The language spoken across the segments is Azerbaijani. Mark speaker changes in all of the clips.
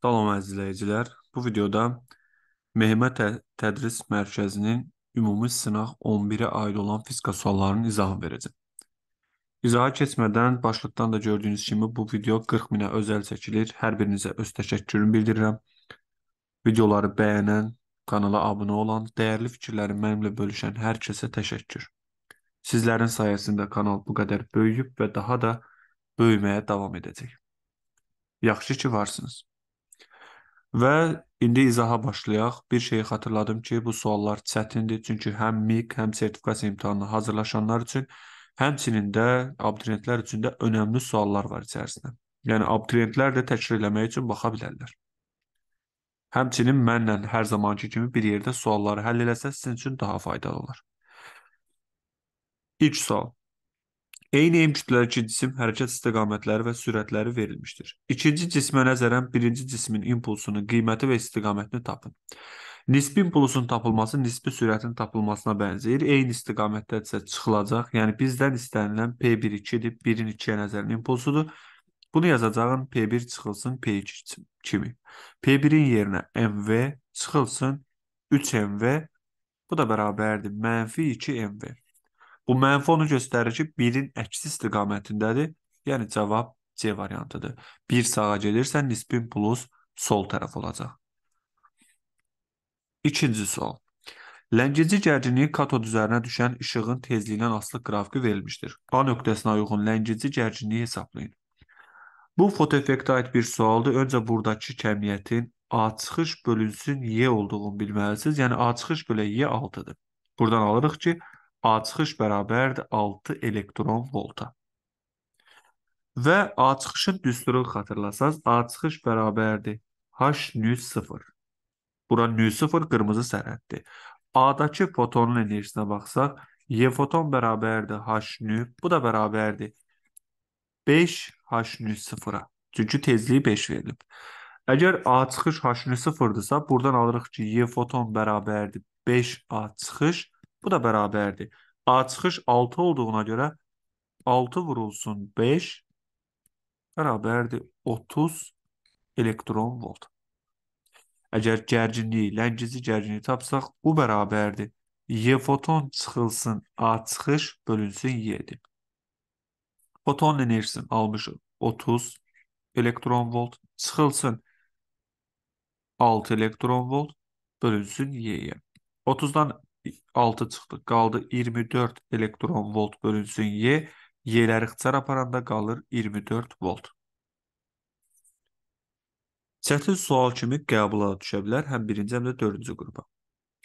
Speaker 1: Salam əziz izləyicilər. Bu videoda Mehmə Tədris Mərkəzinin ümumi sınaq 11-ə aid olan fizika suallarının izahını verəcəm. İzaha keçmədən başlıqdan da gördüyünüz kimi bu video 40 minə özəl çəkilir. Hər birinizə öz təşəkkürümü bildirirəm. Videoları bəyənən, kanala abunə olan, dəyərli fikirləri mənimlə bölüşən hər kəsə təşəkkür. Sizlərin sayəsində kanal bu qədər böyüyüb və daha da böyüməyə davam edəcək. Yaxşı ki, varsınız. Və indi izaha başlayaq. Bir şeyi xatırladım ki, bu suallar çətindir, çünki həm MİQ, həm sertifikasiya imtahanına hazırlaşanlar üçün, həmçinin də abituriyentlər üçün də önəmli suallar var içərisində. Yəni abituriyentlər də təkrar eləmək üçün baxa bilərlər. Həmçinin mənlə hər zamanki kimi bir yerdə sualları həll eləsəz sizin üçün daha faydalı olar. İlk sual. Eyni imkütləri iki cisim hərəkət istiqamətləri və sürətləri verilmişdir. İkinci cismə nəzərən birinci cismin impulsunun qiyməti və istiqamətini tapın. Nisbi impulsun tapılması nisbi sürətin tapılmasına bənzəyir. Eyni istiqamətdə isə çıxılacaq, yəni bizdən istənilən P1-2-dir, 1-in 2-yə nəzərən impulsudur. Bunu yazacağın P1 çıxılsın P2 kimi. P1-in yerinə MV çıxılsın 3MV, bu da bərabərdir mənfi 2MV. Bu mənfi onu göstərir ki, birin əksi istiqamətindədir. Yəni cavab C variantıdır. 1 sağa gelirsə nisbin plus sol tərəf olacaq. İkinci sual. Ləngici gərginliyi katod üzərinə düşən işığın tezliyindən asılı qrafiki verilmişdir. A nöqtəsinə uyğun ləngici gərginliyi hesablayın. Bu fotoeffektə aid bir sualdır. Öncə buradakı kəmiyyətin A çıxış bölünsün Y olduğunu bilməlisiniz. Yəni A çıxış bölə Y 6-dır. Buradan alırıq ki, A-çıxış bərabərdir 6 elektron volta. Və A-çıxışın düsturunu xatırlasanız, A-çıxış bərabərdir H0. Bura 0 qırmızı sərhəddir. A-dakı fotonun enerjisinə baxsaq, Y-foton bərabərdir H0, bu da bərabərdir 5H0-a. Çünki tezliyi 5 verilib. Əgər A çıxış H0-dırsa, buradan alırıq ki, Y foton bərabərdir 5A çıxış Bu da beraberdi. A çıxış 6 olduğuna göre 6 vurulsun 5 beraberdi 30 elektron volt. Eğer gerginliği, ləngizi gerginliği tapsaq bu beraberdi. Y foton çıxılsın A çıxış bölünsün Y'dir. Foton enerjisini almış 30 elektron volt çıxılsın 6 elektron volt bölünsün y'ye. 30'dan 6 çıxdı. Qaldı 24 elektron volt bölünsün Y. Y'ləri ixtisar aparanda qalır 24 volt. Çətin sual kimi qəbula düşə bilər həm birinci, həm də dördüncü qrupa.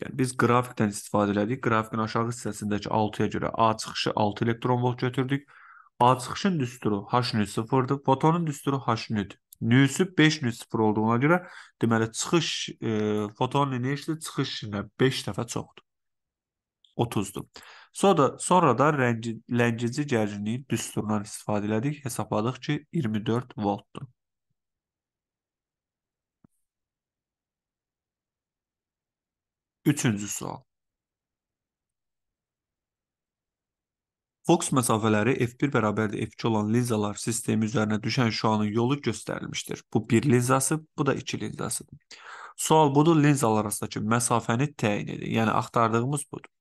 Speaker 1: Yəni biz qrafikdən istifadə elədik. Qrafikin aşağı hissəsindəki 6-ya görə A çıxışı 6 elektron volt götürdük. A çıxışın düsturu H0-dır. Fotonun düsturu H-dür. Nüsü 5-0 olduğuna görə deməli çıxış e, fotonun enerjisi çıxışından 5 dəfə çoxdur. 30-dur. Sonra, sonra da rəngi, ləngici gərginliyin düsturundan istifadə elədik. Hesabladıq ki, 24 voltdur. Üçüncü sual. Fokus məsafələri F1 bərabərdir F2 olan linzalar sistemi üzərinə düşən şüanın yolu göstərilmişdir. Bu bir linzası, bu da iki linzasıdır. Sual budur, linzalar arasındakı məsafəni təyin edin. Yəni axtardığımız budur.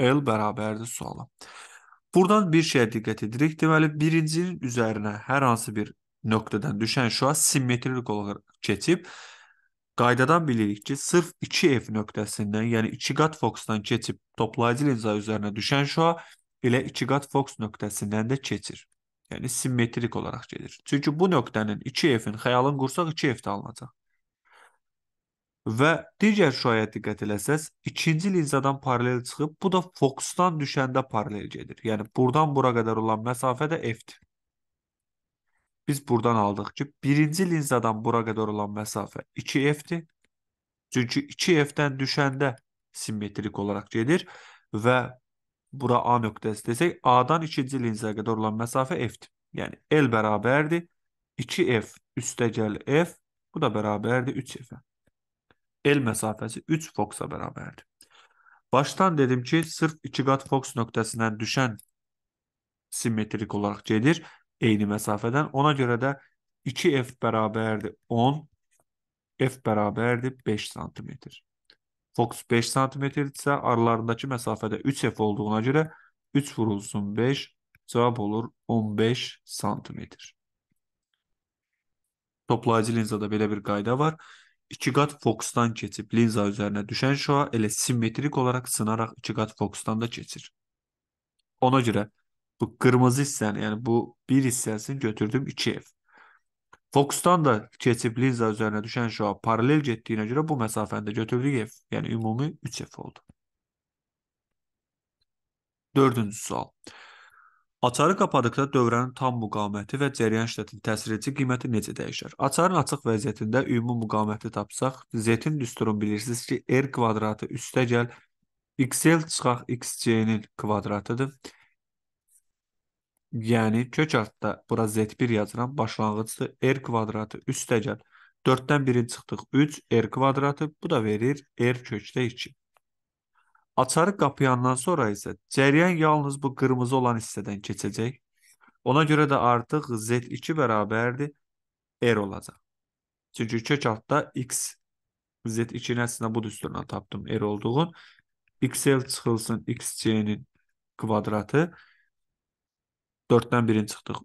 Speaker 1: L bərabərdir suala. Buradan bir şeyə diqqət edirik. Deməli, birincinin üzərinə hər hansı bir nöqtədən düşən şüa simmetrik olaraq keçib qaydadan bilirik ki, sırf 2F nöqtəsindən, yəni 2 qat fokusdan keçib toplayıcı linza üzərinə düşən şüa elə 2 qat fokus nöqtəsindən də keçir. Yəni simmetrik olaraq gedir. Çünki bu nöqtənin 2F-in xəyalın qursaq 2F-də alınacaq. Və digər şüaya diqqət eləsəz, ikinci linzadan paralel çıxıb, bu da fokusdan düşəndə paralel gedir. Yəni burdan bura qədər olan məsafə də f-dir. Biz burdan aldıq ki, birinci linzadan bura qədər olan məsafə 2f-dir. Çünki 2f-dən düşəndə simmetrik olaraq gedir və bura A nöqtəsi desək, A-dan ikinci linzaya qədər olan məsafə f-dir. Yəni L bərabərdir 2f üstəgəl f, bu da bərabərdir 3f-ə el məsafəsi 3 Fox-a bərabərdir. Başdan dedim ki, sırf 2 qat Fox nöqtəsindən düşən simmetrik olaraq gedir eyni məsafədən. Ona görə də 2F bərabərdir 10, F bərabərdir 5 cm. Fox 5 cm isə aralarındakı məsafədə 3F olduğuna görə 3 vurulsun 5 cavab olur 15 cm. Toplayıcı linzada belə bir qayda var iki qat fokusdan keçib linza üzərinə düşən şüa elə simmetrik olaraq sınaraq iki qat fokusdan da keçir. Ona görə bu qırmızı hissəni, yəni bu bir hissəsini götürdüm 2F. Fokusdan da keçib linza üzərinə düşən şüa paralel getdiyinə görə bu məsafəni də götürdük F, yəni ümumi 3F oldu. Dördüncü sual. Açarı qapadıqda dövrənin tam müqaməti və cəryan şiddətinin təsir edici qiyməti necə dəyişər? Açarın açıq vəziyyətində ümumi müqaməti tapsaq, z-in düsturunu bilirsiniz ki, r kvadratı üstə gəl xl çıxaq xc-nin kvadratıdır. Yəni kök altda bura z1 yazıram, başlanğıcdır r kvadratı üstə gəl 4-dən 1-i çıxdıq 3 r kvadratı, bu da verir r kökdə 2. Açarı qapayandan sonra isə cəryan yalnız bu qırmızı olan hissədən keçəcək. Ona görə də artıq Z2 bərabərdir R olacaq. Çünki kök altda X Z2-ni əslində bu düsturuna tapdım R olduğun. XL çıxılsın XC-nin kvadratı. 4-dən 1-in çıxdıq.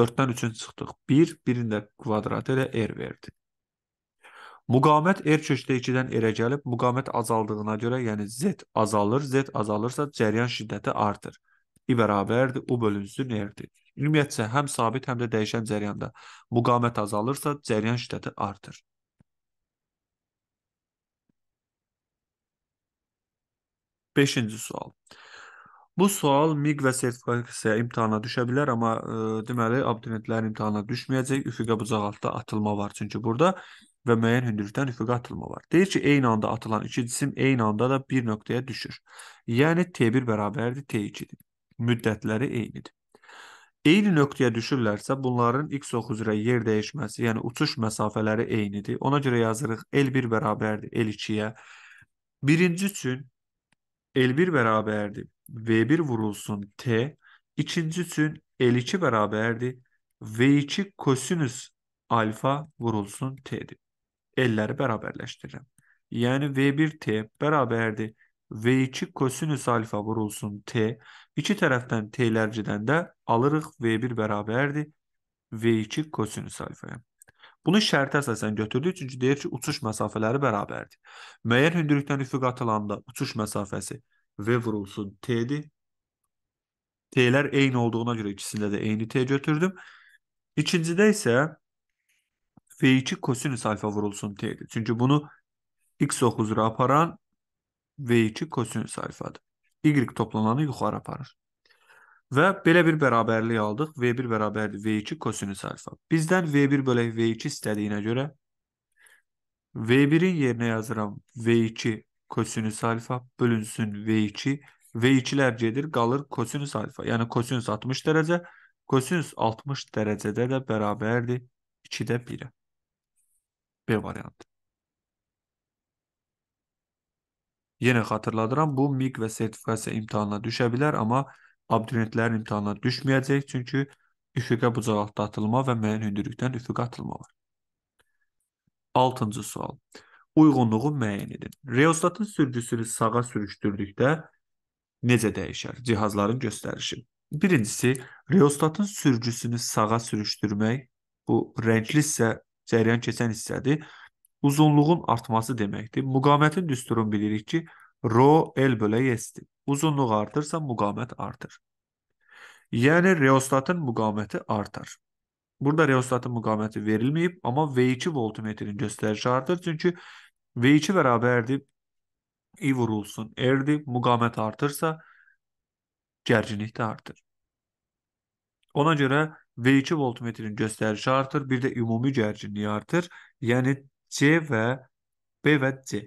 Speaker 1: 4-dən 3-ün çıxdıq. 1, 1-in də kvadratı ilə R verdi. Muqamət R er kökdə 2-dən R-ə gəlib, muqamət azaldığına görə, yəni Z azalır, Z azalırsa cəryan şiddəti artır. İ bərabərdir U bölünsün R-dir. Ümumiyyətcə həm sabit, həm də dəyişən cəryanda muqamət azalırsa cəryan şiddəti artır. Beşinci sual. Bu sual MİQ və sertifikasiya imtahana düşə bilər, amma e, deməli abituriyentlərin imtahana düşməyəcək. Üfüqə bucaq altda atılma var çünki burada və müəyyən hündürlükdən üfüqə atılma var. Deyir ki, eyni anda atılan iki cisim eyni anda da bir nöqtəyə düşür. Yəni T1 bərabərdir T2-dir. Müddətləri eynidir. Eyni nöqtəyə düşürlərsə, bunların x oxu üzrə yer dəyişməsi, yəni uçuş məsafələri eynidir. Ona görə yazırıq L1 bərabərdir L2-yə. Birinci üçün L1 bərabərdir V1 vurulsun T. İkinci üçün L2 bərabərdir V2 kosinüs alfa vurulsun T'dir elləri bərabərləşdirirəm. Yəni V1T bərabərdir V2 kosinüs alfa vurulsun T. İki tərəfdən T-lər gedəndə alırıq V1 bərabərdir V2 kosinüs alfaya. Bunu şərtə əsasən götürdük, çünki deyir ki, uçuş məsafələri bərabərdir. Müəyyən hündürlükdən üfüq atılanda uçuş məsafəsi V vurulsun T-dir. T-lər eyni olduğuna görə ikisində də eyni T götürdüm. İkincidə isə V2 kosinüs alfa vurulsun t'dir. Çünki bunu x9 üzrə aparan V2 kosinüs alfadır. Y toplananı yuxarı aparır. Və belə bir bərabərlik aldıq. V1 bərabərdir V2 kosinüs alfa. Bizdən V1 bölək V2 istədiyinə görə V1-in yerinə yazıram V2 kosinüs alfa bölünsün V2. V2-lər gedir, qalır kosinüs alfa. Yəni kosinüs 60 dərəcə, kosinüs 60 dərəcədə də bərabərdir 2-də 1-ə. B variantı. Yenə xatırladıram, bu MİQ və sertifikasiya imtahanına düşə bilər, amma abituriyyentlərin imtahanına düşməyəcək, çünki üfüqə bucaqda atılma və müəyyən hündürlükdən üfüqə atılma var. 6-cı sual. Uyğunluğu müəyyən edin. Reostatın sürgüsünü sağa sürüşdürdükdə necə dəyişər cihazların göstərişi? Birincisi, reostatın sürgüsünü sağa sürüşdürmək, bu rənglisə cərəyan keçən hissədir. Uzunluğun artması deməkdir. Muqamətin düsturunu bilirik ki, rho L bölə S-dir. Uzunluq artırsa muqamət artır. Yəni reostatın muqaməti artar. Burada reostatın muqaməti verilməyib, amma V2 voltmetrin göstərişi artır. Çünki V2 bərabərdir i vurulsun r-dir. Muqamət artırsa gərginlik də artır. Ona görə V2 voltmetrin göstərişi artır, bir də ümumi gərginliyi artır. Yəni C və B və C.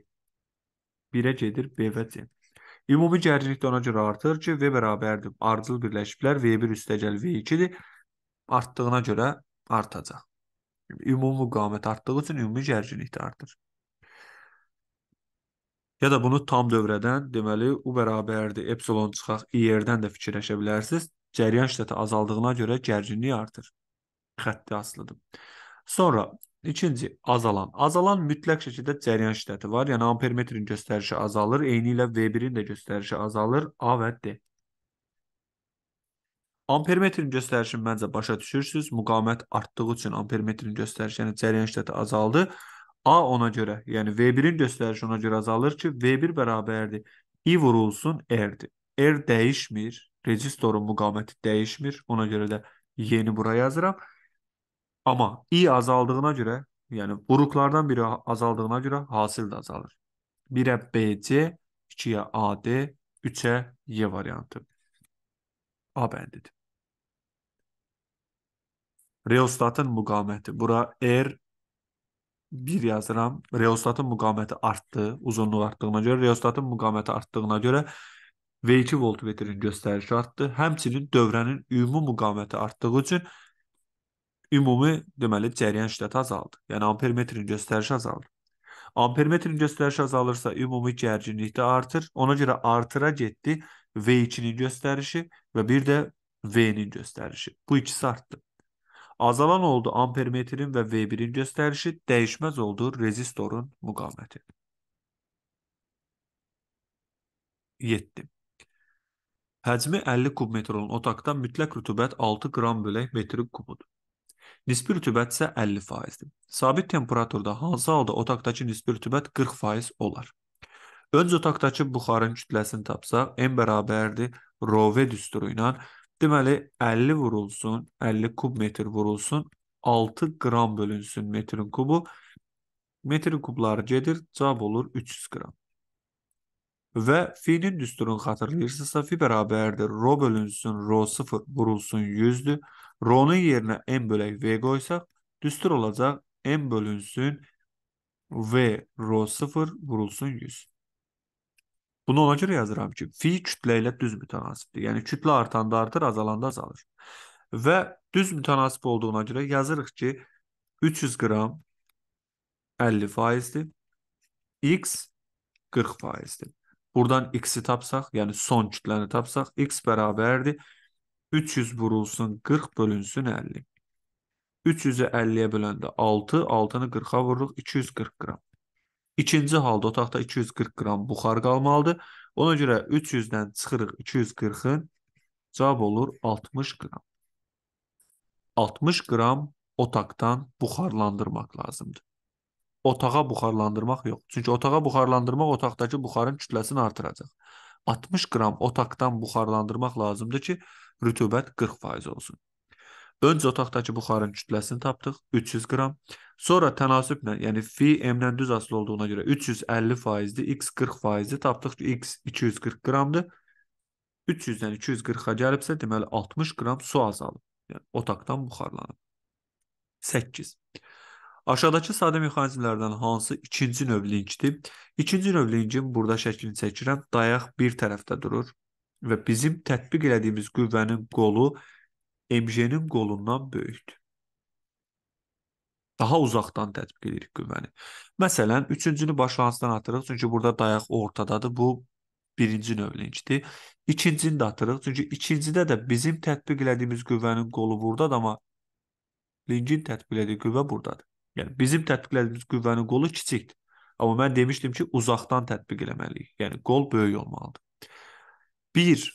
Speaker 1: 1-ə gedir B və C. Ümumi gərginlik də ona görə artır ki, V bərabərdir. Ardıcıl birləşiblər V1 üstəgəl V2-dir. Artdığına görə artacaq. Ümumi qamət artdığı üçün ümumi gərginlik də artır. Ya da bunu tam dövrədən, deməli, u bərabərdir, epsilon çıxaq, i-dən də fikirləşə bilərsiniz. Cəryan şiddəti azaldığına görə gərginlik artır. Xətti asılıdır. Sonra ikinci azalan. Azalan mütləq şəkildə cəryan şiddəti var. Yəni ampermetrin göstərişi azalır, eyni ilə V1-in də göstərişi azalır. A və D. Ampermetrin göstərişini məncə başa düşürsüz. Müqavimət artdığı üçün ampermetrin göstərişi, yəni cəryan şiddəti azaldı. A ona görə, yəni V1-in göstərişi ona görə azalır ki, V1 bərabərdir. I vurulsun R-dir. R dəyişmir. Resistörün muqaməti değişmir, Ona göre de yeni buraya yazıram. Ama i azaldığına göre, yani buruqlardan biri azaldığına göre hasil də azalır. 1-ə BC, 2-yə AD, 3-ə Y variantı. A bəndidir. Reostatın muqaməti. Bura R 1 yazıram. Reostatın muqaməti arttı, Uzunluğu arttığına göre, reostatın muqaməti arttığına göre. V2 voltmetrin göstərişi artdı. Həmçinin dövrənin ümumi müqaməti artdığı üçün ümumi deməli cəryan şiddəti azaldı. Yəni ampermetrin göstərişi azaldı. Ampermetrin göstərişi azalırsa ümumi gərginlik də artır. Ona görə artıra getdi V2-nin göstərişi və bir də V-nin göstərişi. Bu ikisi artdı. Azalan oldu ampermetrin və V1-in göstərişi, dəyişməz oldu rezistorun müqaməti. 7. Həcmi 50 kub metr olan otaqda mütləq rütubət 6 qram bölək metri kubudur. Nisbi rütubət isə 50%dir. Sabit temperaturda hansı halda otaqdakı nisbi rütubət 40% olar? Önc otaqdakı buxarın kütləsini tapsaq, M bərabərdir ρV düsturu ilə. Deməli 50 vurulsun, 50 kub metr vurulsun, 6 qram bölünsün metrin kubu. Metrin kubları gedir, cavab olur 300 qram və fiilin düsturunu xatırlayırsınızsa fi bərabərdir. Ro bölünsün, ro 0 vurulsun 100-dür. Ro-nun yerinə n bölək v qoysaq, düstur olacaq n bölünsün v ro 0 vurulsun 100. Bunu ona görə yazıram ki, fi kütlə ilə düz mütənasibdir. Yəni kütlə artanda artır, azalanda azalır. Və düz mütənasib olduğuna görə yazırıq ki, 300 qram 50 faizdir, x 40 faizdir. Buradan x'i tapsaq, yəni son kütləni tapsaq, x bərabərdir. 300 vurulsun, 40 bölünsün 50. 300-ü 50-yə böləndə 6, 6-nı 40-a vururuq, 240 qram. İkinci halda otaqda 240 qram buxar qalmalıdır. Ona görə 300-dən çıxırıq 240-ın cavab olur 60 qram. 60 qram otaqdan buxarlandırmaq lazımdır otağa buxarlandırmaq yox. Çünki otağa buxarlandırmaq otaqdakı buxarın kütləsini artıracaq. 60 qram otaqdan buxarlandırmaq lazımdır ki, rütubət 40% olsun. Öncə otaqdakı buxarın kütləsini tapdıq 300 qram. Sonra tənasüblə, yəni fi m-dən düz asılı olduğuna görə 350%-dir, x 40%-dir. Tapdıq ki, x 240 qramdır. 300-dən 240-a gəlibsə, deməli 60 qram su azalıb. Yəni otaqdan buxarlanıb. 8. Aşağıdakı sadə mexanizmlərdən hansı ikinci növ linkdir? İkinci növ linkin burada şəklini çəkirəm. Dayaq bir tərəfdə durur və bizim tətbiq elədiyimiz qüvvənin qolu MJ-nin qolundan böyükdür. Daha uzaqdan tətbiq edirik qüvvəni. Məsələn, üçüncünü başlanğıcdan atırıq, çünki burada dayaq ortadadır. Bu birinci növ linkdir. İkincini də atırıq, çünki ikincidə də bizim tətbiq elədiyimiz qüvvənin qolu burdadır, amma linkin tətbiq elədiyi qüvvə burdadır. Yəni bizim tətbiqlədiyimiz qüvvənin qolu kiçikdir. Amma mən demişdim ki, uzaqdan tətbiq eləməliyik. Yəni qol böyük olmalıdır. 1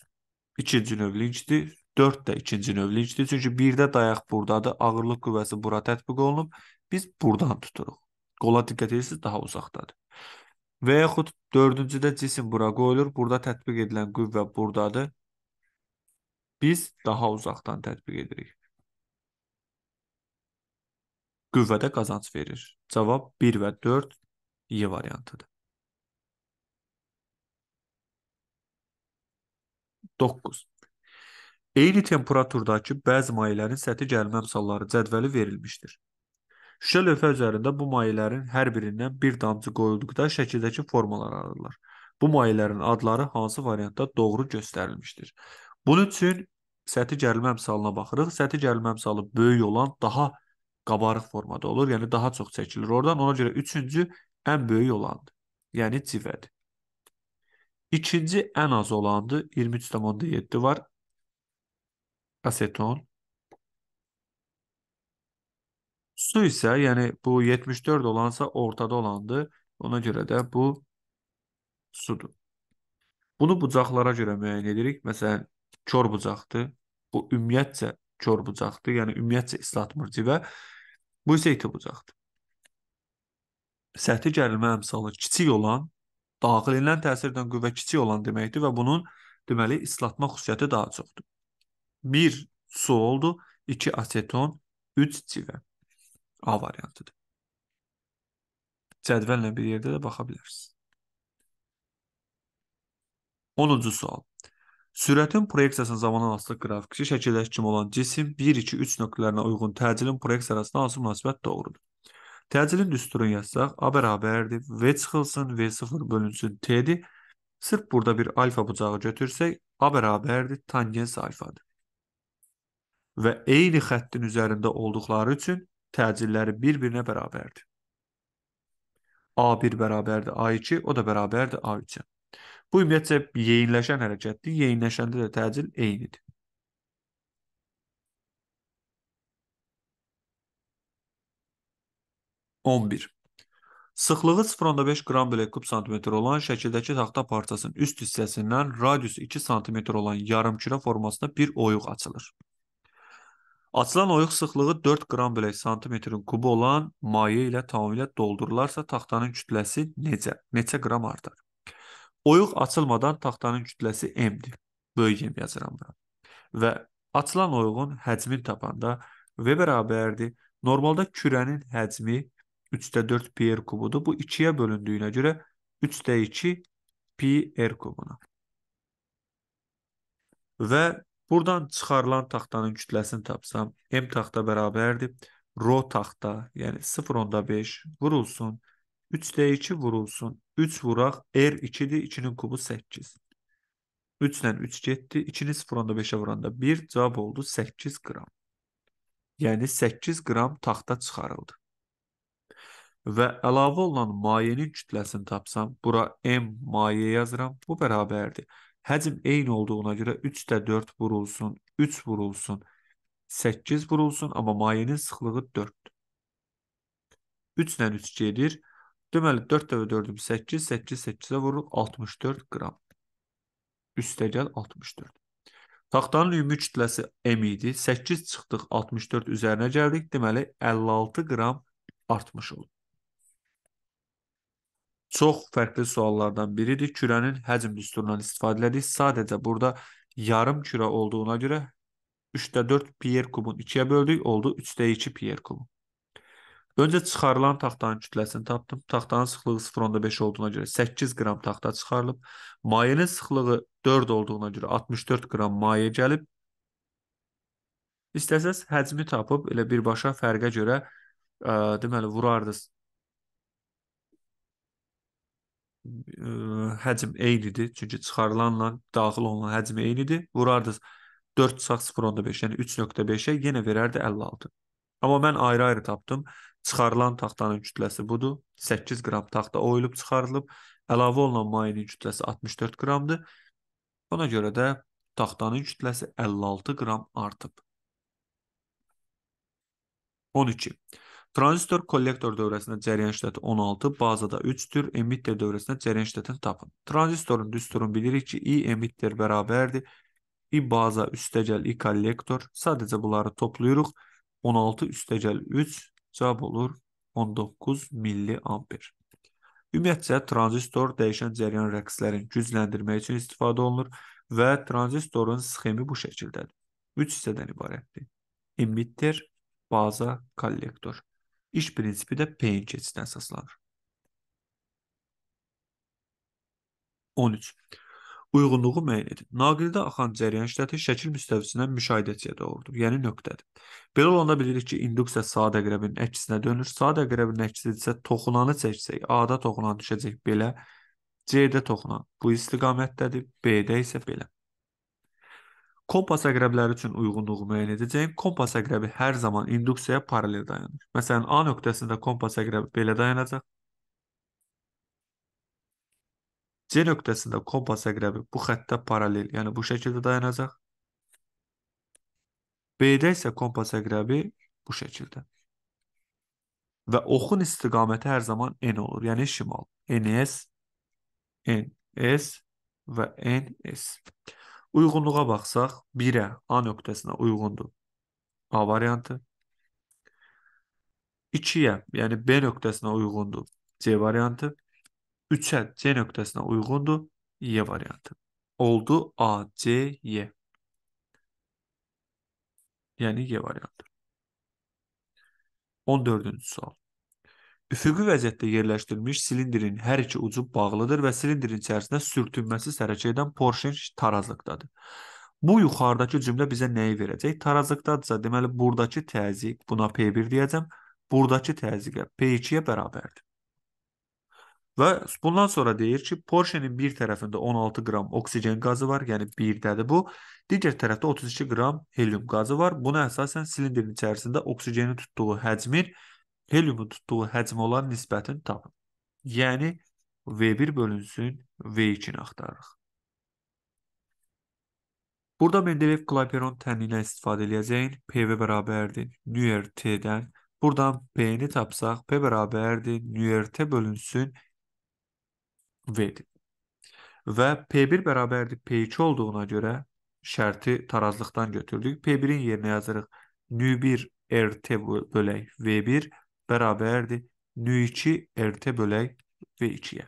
Speaker 1: ikinci növ linkdir, 4 də ikinci növ linkdir. Çünki 1-də dayaq burdadır, ağırlıq qüvvəsi bura tətbiq olunub. Biz burdan tuturuq. Qola diqqət edirsiniz, daha uzaqdadır. Və yaxud 4-cüdə cisim bura qoyulur, burada tətbiq edilən qüvvə burdadır. Biz daha uzaqdan tətbiq edirik qüvvədə qazanc verir? Cavab 1 və 4 E variantıdır. 9. Eyni temperaturdakı bəzi mayelərin səthi gəlmə misalları cədvəli verilmişdir. Şüşə lövhə üzərində bu mayələrin hər birindən bir damcı qoyulduqda şəkildəki formalar alırlar. Bu mayələrin adları hansı variantda doğru göstərilmişdir? Bunun üçün səthi gəlmə misalına baxırıq. Səthi gəlmə misalı böyük olan daha qabarıq formada olur. Yəni daha çox çəkilir oradan. Ona görə üçüncü ən böyük olandır. Yəni civədir. İkinci ən az olandır. 23.7 var. Aseton. Su isə, yəni bu 74 olansa ortada olandır. Ona görə də bu sudur. Bunu bucaqlara görə müəyyən edirik. Məsələn, kor bucaqdır. Bu ümumiyyətcə kor bucaqdır. Yəni ümumiyyətcə islatmır civə. Bu isə iti bucaqdır. Səthi gərilmə əmsalı kiçik olan, daxilinən təsirdən qüvvə kiçik olan deməkdir və bunun deməli islatma xüsusiyyəti daha çoxdur. 1 su oldu, 2 aseton, 3 civə. A variantıdır. Cədvəllə bir yerdə də baxa bilərsiniz. 10-cu sual. Sürətin proyeksiyasının zaman asılı qrafiki şəkildə kimi olan cisim 1-2-3 nöqtələrinə uyğun təcilin proyeksiyası arasında hansı münasibət doğrudur? Təcilin düsturunu yazsaq, A bərabərdir, V çıxılsın, V0 bölünsün, T-dir. Sırf burada bir alfa bucağı götürsək, A bərabərdir, tangens alfadır. Və eyni xəttin üzərində olduqları üçün təcilləri bir-birinə bərabərdir. A1 bərabərdir A2, o da bərabərdir A3-ə. Bu ümumiyyətcə yeyinləşən hərəkətdir. Yeyinləşəndə də təcil eynidir. On bir. Sıxlığı 0.5 qram bölü kub santimetr olan şəkildəki taxta parçasının üst hissəsindən radiusu 2 santimetr olan yarımkürə formasında bir oyuq açılır. Açılan oyuq sıxlığı 4 qram bölü santimetrin kubu olan maye ilə tamamilə doldurularsa taxtanın kütləsi necə? Neçə qram artar? Oyuq açılmadan taxtanın kütləsi M-dir. Böyük M yazıram bura. Və açılan oyuğun həcmini tapanda V bərabərdir. Normalda kürənin həcmi 3/4 pi r kubudur. Bu 2-yə bölündüyünə görə 3/2 pi r kubuna. Və buradan çıxarılan taxtanın kütləsini tapsam, M taxta bərabərdir. Rho taxta, yəni 0.5 vurulsun 0.5 3 də 2 vurulsun. 3 vuraq. R er 2-dir. 2-nin kubu 8. 3 ilə 3 getdi. 2-ni 0-da 5-ə vuranda 1. Cavab oldu 8 qram. Yəni 8 qram taxta çıxarıldı. Və əlavə olunan mayenin kütləsini tapsam, bura M maye yazıram. Bu bərabərdir. Həcm eyni olduğuna görə 3 də 4 vurulsun, 3 vurulsun, 8 vurulsun, amma mayenin sıxlığı 4-dür. 3 ilə 3 gedir. Deməli 4 dəfə 4-üm 8, 8 8-ə vurur 64 qram. Üstəgəl 64. Taxtanın ümumi kütləsi m idi. 8 çıxdıq 64 üzərinə gəldik. Deməli 56 qram artmış oldu. Çox fərqli suallardan biridir. Kürənin həcm düsturundan istifadə elədik. Sadəcə burada yarım kürə olduğuna görə 3-də 4 piyer kubun 2-yə böldük, oldu 3-də 2 piyer kubu. Öncə çıxarılan taxtanın kütləsini tapdım. Taxtanın sıxlığı 0.5 olduğuna görə 8 qram taxta çıxarılıb. Mayenin sıxlığı 4 olduğuna görə 64 qram maye gəlib. İstəsəz həcmi tapıb elə birbaşa fərqə görə ə, deməli vurardınız. Ə, həcm eynidir, çünki çıxarılanla daxil olunan həcm eynidir. Vurardınız 4 çıxaq 0.5, yəni 3.5-ə yenə verərdi 56. Amma mən ayrı-ayrı tapdım. Çıxarılan taxtanın kütləsi budur. 8 qram taxta oyulub çıxarılıb. Əlavə olunan mayenin kütləsi 64 qramdır. Ona görə də taxtanın kütləsi 56 qram artıb. 12. Transistor kollektor dövrəsində cəryan şiddəti 16, bazada 3-dür. Emitter dövrəsində cəryan şiddətini tapın. Transistorun düsturunu bilirik ki, I emitter bərabərdir. I baza üstəgəl I kollektor. Sadəcə bunları toplayırıq. 16 üstəgəl 3 Cavab olur 19 milli amper. Ümumiyyətcə, tranzistor dəyişən cəryan rəqslərin gücləndirmək üçün istifadə olunur və tranzistorun sxemi bu şəkildədir. 3 hissədən ibarətdir. Emitter, baza, kollektor. İş prinsipi də P-in keçidinə əsaslanır. 13 uyğunluğu müəyyən edin. Naqildə axan cəryan şiddəti şəkil müstəvisindən müşahidəçiyə doğrudur, yəni nöqtədir. Belə olanda bilirik ki, induksiya saat əqrəbinin əksinə dönür. Saat əqrəbinin əksidirsə toxunanı çəksək, A-da toxunan düşəcək belə, C-də toxunan bu istiqamətdədir, B-də isə belə. Kompas əqrəbləri üçün uyğunluğu müəyyən edəcəyim. Kompas əqrəbi hər zaman induksiyaya paralel dayanır. Məsələn, A nöqtəsində kompas əqrəbi belə dayanacaq, C nöqtəsində kompas əqrəbi bu xəttə paralel, yəni bu şəkildə dayanacaq. B-də isə kompas əqrəbi bu şəkildə. Və oxun istiqaməti hər zaman N olur, yəni şimal. NS, NS və NS. Uyğunluğa baxsaq, 1-ə A nöqtəsinə uyğundur. A variantı. 2-yə, yəni B nöqtəsinə uyğundur. C variantı. Üçən C nöqtəsinə uyğundur. Y variantı. Oldu A, C, Y. Yəni Y variantı. 14-cü sual. Üfüqi vəziyyətdə yerləşdirilmiş silindrin hər iki ucu bağlıdır və silindrin içərisində sürtünməsiz hərəkət edən porşen tarazlıqdadır. Bu yuxarıdakı cümlə bizə nəyi verəcək? Tarazlıqdadırsa, deməli buradakı təzyiq buna P1 deyəcəm. Buradakı təzyiqə P2-yə bərabərdir. Və bundan sonra deyir ki, Porsche-nin bir tərəfində 16 qram oksigen qazı var, yəni 1-dədir bu. Digər tərəfdə 32 qram helium qazı var. Buna əsasən silindrin içərisində oksigenin tutduğu həcmin heliumun tutduğu həcmə olan nisbətini tapın. Yəni V1 bölünsün V2-ni axtarırıq. Burada Mendeleev Klaiperon tənindən istifadə eləyəcəyin PV bərabərdir nürt-dən. Buradan P-ni tapsaq P bərabərdir nürt bölünsün verdik. ve P1 bərabərdir P2 olduğuna göre şartı tarazlıqdan götürdük. p 1 yerine yerinə yazırıq nü1 RT bölü V1 bərabərdir nü2 RT bölü V2-yə.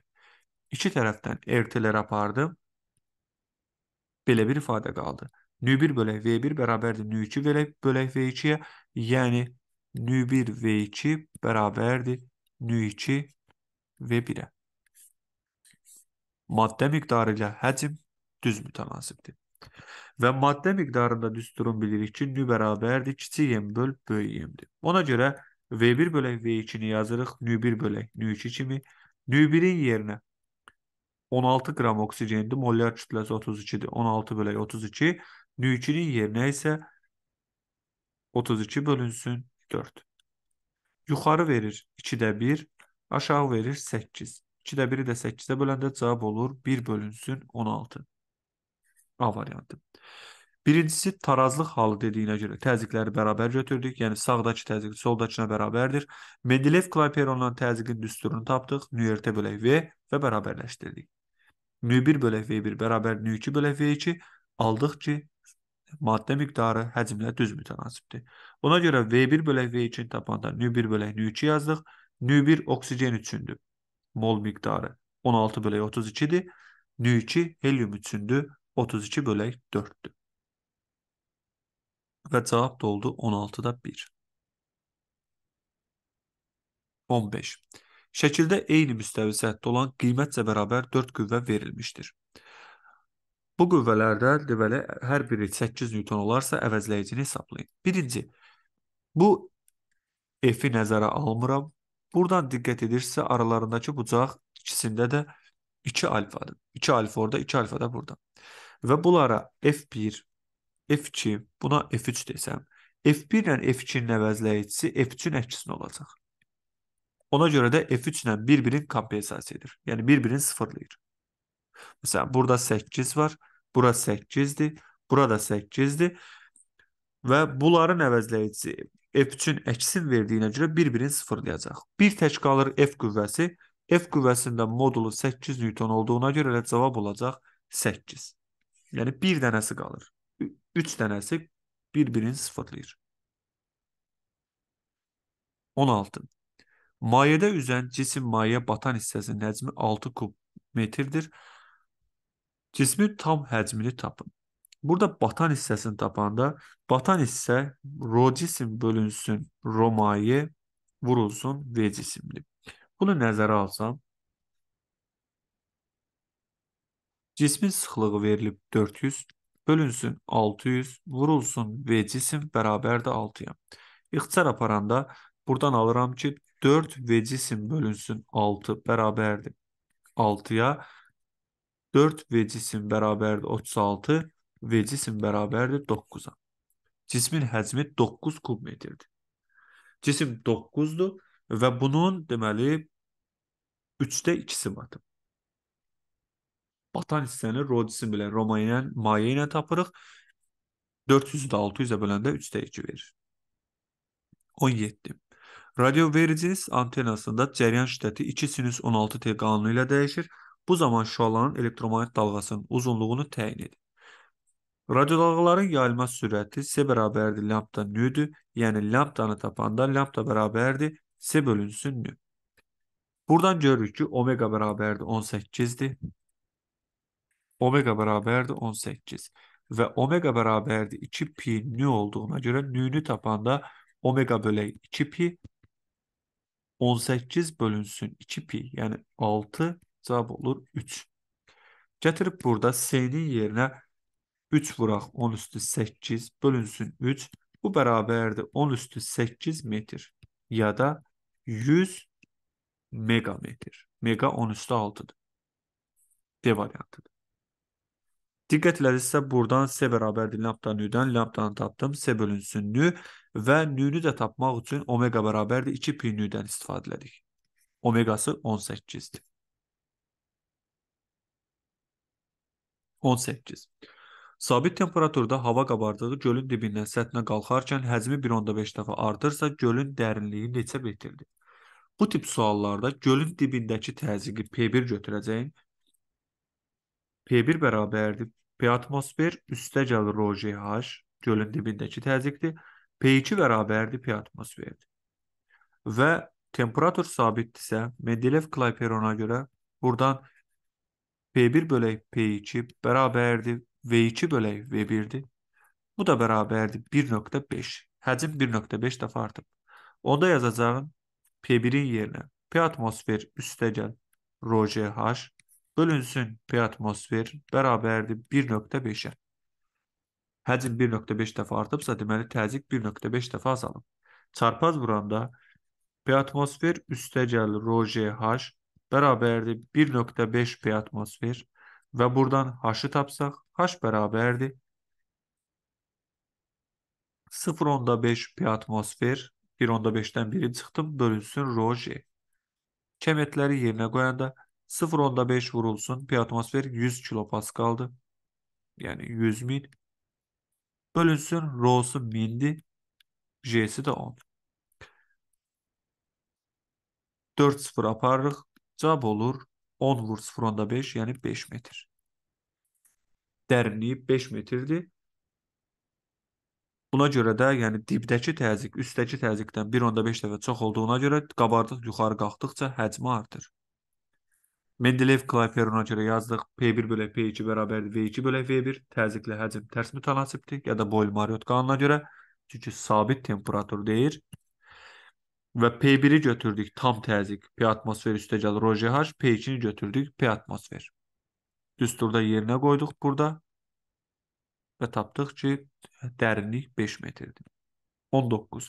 Speaker 1: İki tərəfdən RT-ləri apardım. Belə bir ifadə qaldı. Nü1 bölü V1 bərabərdir nü2 bölü V2-yə. Yəni nü1 V2 bərabərdir nü2 1 maddə miqdarı ilə həcm düz mütənasibdir. Və maddə miqdarında düsturun bilirik ki, nü bərabərdir kiçik m böl böyük m-dir. Ona görə v1 bölək v2-ni yazırıq nü1 bölək nü2 kimi. Nü1-in yerinə 16 qram oksigendi, molyar kütləsi 32-dir. 16 bölək 32. Nü2-nin yerinə isə 32 bölünsün 4. Yuxarı verir 2-də 1, aşağı verir 8. 2-də 1-i də 8-də böləndə cavab olur 1 bölünsün 16. A variantı. Birincisi tarazlıq halı dediyinə görə təzyiqləri bərabər götürdük. Yəni sağdakı təzyiq soldakına bərabərdir. Mendeleev-Kleyperondan təzyiqin düsturunu tapdıq. Nüertə bölək V və bərabərləşdirdik. Nü1 bölək V1 bərabər Nü2 bölək V2 aldıq ki, maddə miqdarı həcmlə düz mütənasibdir. Ona görə V1 bölək V2-ni tapanda Nü1 bölək Nü2 yazdıq. Nü1 oksigen üçündür mol miqdarı 16 bölək 32-dir. Nü2 helium 3-dür. 32 bölək 4-dür. Və cavab da oldu 16-da 1. 15. Şəkildə eyni müstəvi səhətdə olan qiymətcə bərabər 4 qüvvə verilmişdir. Bu qüvvələrdə deməli hər biri 8 newton olarsa əvəzləyicini hesablayın. Birinci, bu F-i nəzərə almıram Buradan diqqət edirsə aralarındakı bucaq ikisində də 2 alfadır. 2 alfa orada, 2 alfa da burada. Və bunlara F1, F2, buna F3 desəm, F1 ilə F2-nin əvəzləyicisi F3-ün əksinə olacaq. Ona görə də F3 ilə bir-birin kompensasiya edir. Yəni bir-birini sıfırlayır. Məsələn, burada 8 var, bura 8-dir, burada 8-dir və bunların əvəzləyicisi F3-ün əksin verdiyinə görə bir-birini sıfırlayacaq. Bir tək qalır F qüvvəsi. F qüvvəsində modulu 8 Newton olduğuna görə elə cavab olacaq 8. Yəni bir dənəsi qalır. 3 dənəsi bir-birini sıfırlayır. 16. Mayədə üzən cisim mayəyə batan hissəsinin həcmi 6 kub metrdir. Cismin tam həcmini tapın. Burada batan hissesini tapanda batan hisse ro cisim bölünsün romayı vurulsun v cisimli. Bunu nəzərə alsam cismin sıxlığı verilib 400 bölünsün 600 vurulsun v cisim bərabər də 6-ya. İxtisar aparanda buradan alıram ki 4 v cisim bölünsün 6 bərabərdir 6 4 v cisim bərabərdir 36 və cisim bərabərdir 9-a. Cismin həcmi 9 kub metrdir. Cisim 9-dur və bunun deməli 3-də 2-si batıb. Batan hissəni rho cisim ilə, roma ilə, maye ilə tapırıq. 400-ü də 600-ə böləndə 3-də 2 verir. 17. Radio vericis antenasında cəryan şiddəti 2 sinüs 16 t qanunu ilə dəyişir. Bu zaman şüaların elektromanyet dalğasının uzunluğunu təyin edir. Radiodalğaların yayılma sürəti C bərabərdir lambda nüdür. Yəni lambdanı tapanda lambda bərabərdir C bölünsün nü. Buradan görürük ki, omega bərabərdir 18-dir. Omega bərabərdir 18 və omega bərabərdir 2 pi nü olduğuna görə nü-nü tapanda omega bölək 2 pi 18 bölünsün 2 pi, yəni 6 cavab olur 3. Gətirib burada C-nin yerinə 3 vuraq 10 üstü 8 bölünsün 3. Bu bərabərdir 10 üstü 8 metr ya da 100 megametr. Mega 10 üstü 6-dır. D variantıdır. Diqqət elədirsə, buradan S bərabərdir lambda nüdən, lambdanı tapdım, S bölünsün nü və nünü də tapmaq üçün omega bərabərdir 2 pi nüdən istifadə elədik. Omegası 18-dir. 18. Sabit temperaturda hava qabardığı gölün dibindən səthinə qalxarkən həcmi 1.5 dəfə artırsa, gölün dərinliyi neçə metrdir? Bu tip suallarda gölün dibindəki təzyiqi P1 götürəcəyim. P1 bərabərdir P atmosfer üstə gəl rho GH gölün dibindəki təzyiqdir. P2 bərabərdir P atmosferdir. Və temperatur sabitdirsə, Mendeleev-Clapeyron-a görə buradan P1 bölək P2 bərabərdir V2 bölək V1-dir. Bu da bərabərdir 1.5. Həcm 1.5 dəfə artıb. Onda yazacağım P1-in yerinə P atmosfer üstəgəl ρGH bölünsün P atmosfer bərabərdir 1.5-ə. Həcm 1.5 dəfə artıbsa, deməli təzyiq 1.5 dəfə azalıb. Çarpaz vuranda P atmosfer üstəgəl ρGH bərabərdir 1.5 P atmosfer və buradan H-ı tapsaq h beraberdi. 0.5 onda atmosfer, 1 biri 5'ten çıxdım, bölünsün rho J. yerine yerinə qoyanda 0 vurulsun, P atmosfer 100 kilopaskaldı. Yani 100 min. Bölünsün rho'su 1000'di, J'si de 10. 40 sıfır aparırıq, cavab olur 10 vur 0.5 yani 5, metre. dərinliyi 5 metrdir. Buna görə də, yəni dibdəki təzyiq üstdəki təzyiqdən 1.5 dəfə çox olduğuna görə qabardıq yuxarı qalxdıqca həcmi artır. Mendeleyev klaperuna görə yazdıq P1 bölək P2 bərabərdir V2 bölək V1. Təzyiqlə həcm tərs mütənasibdir ya da Boyle-Mariotte qanununa görə çünki sabit temperatur deyir. Və P1-i götürdük tam təzyiq P atmosfer üstəgəl ρGH, P2-ni götürdük P atmosfer düsturda yerinə qoyduq burada və tapdıq ki, dərinlik 5 metrdir. 19.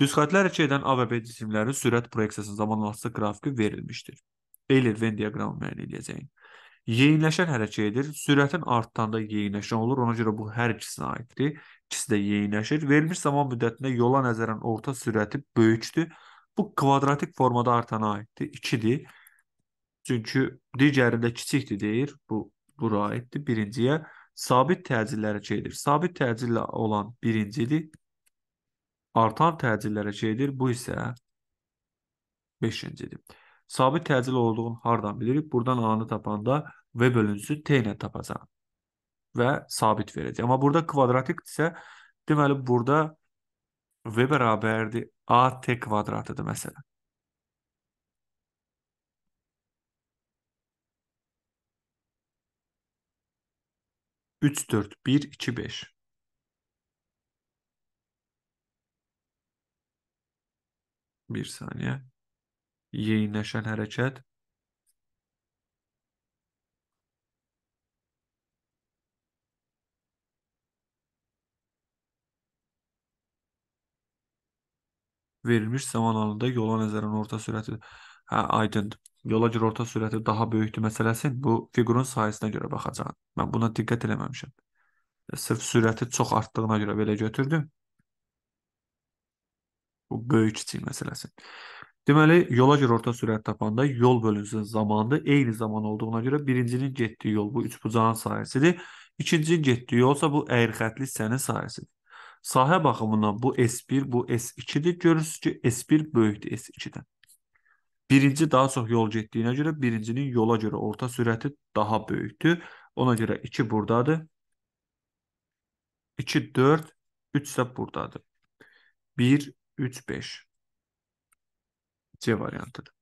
Speaker 1: Düz xətlər içə edən A və B cisimlərin sürət proyeksiyasının zamanlaşdığı qrafiki verilmişdir. Eyler Venn diaqramı müəyyən edəcəyin. Yeyinləşən hərəkət edir. Sürətin artanda yeyinləşən olur. Ona görə bu hər ikisinə aiddir. İkisi də yeyinləşir. Verilmiş zaman müddətində yola nəzərən orta sürəti böyükdür. Bu kvadratik formada artana aiddir. 2-dir. Çünki digəri də kiçikdir deyir. Bu bu raiddir birinciyə. Sabit təcillərə gedir. Sabit təcillə olan birincidir. Artan təcillərə gedir. Bu isə 5-cidir. Sabit təcil olduğunu hardan bilirik? Buradan A-nı tapanda V bölünsü T ilə tapacağam. Və sabit verəcək. Amma burada kvadratikdirsə, deməli burada V bərabərdir AT kvadratıdır məsələn. 3, 4, 1, 2, 5. Bir saniye. Yayınlaşan hareket. Verilmiş zaman alanında yola nazaran orta sürətli. Hə, aydındır. yola orta sürəti daha böyükdür məsələsin bu fiqurun sayəsində görə baxacağam. Mən buna diqqət eləməmişəm. E, sırf sürəti çox artdığına görə belə götürdüm. Bu böyük-kiçik məsələsi. Deməli, yola görə orta sürət tapanda yol bölünsün zamanı eyni zaman olduğuna görə birincinin getdiyi yol bu üçbucağın sayəsidir. İkincinin getdiyi yolsa bu əyirxətli hissənin sayəsidir. Sahə baxımından bu S1, bu S2-dir. Görürsüz ki, S1 böyükdür S2-dən. Birinci daha çox yol getdiyinə görə birincinin yola görə orta sürəti daha böyükdür. Ona görə 2 burdadır. 2, 4, 3 isə burdadır. 1, 3, 5. C variantıdır.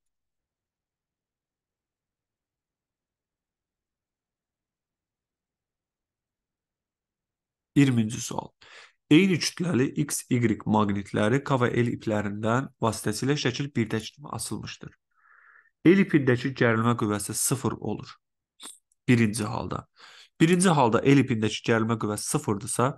Speaker 1: Yirminci sual. Eyni kütləli X-Y maqnitləri K və L iplərindən vasitəsilə şəkil 1-dəki kimi asılmışdır. L ipindəki gərilmə qüvvəsi 0 olur. Birinci halda. Birinci halda L ipindəki gərilmə qüvvəsi 0-dırsa,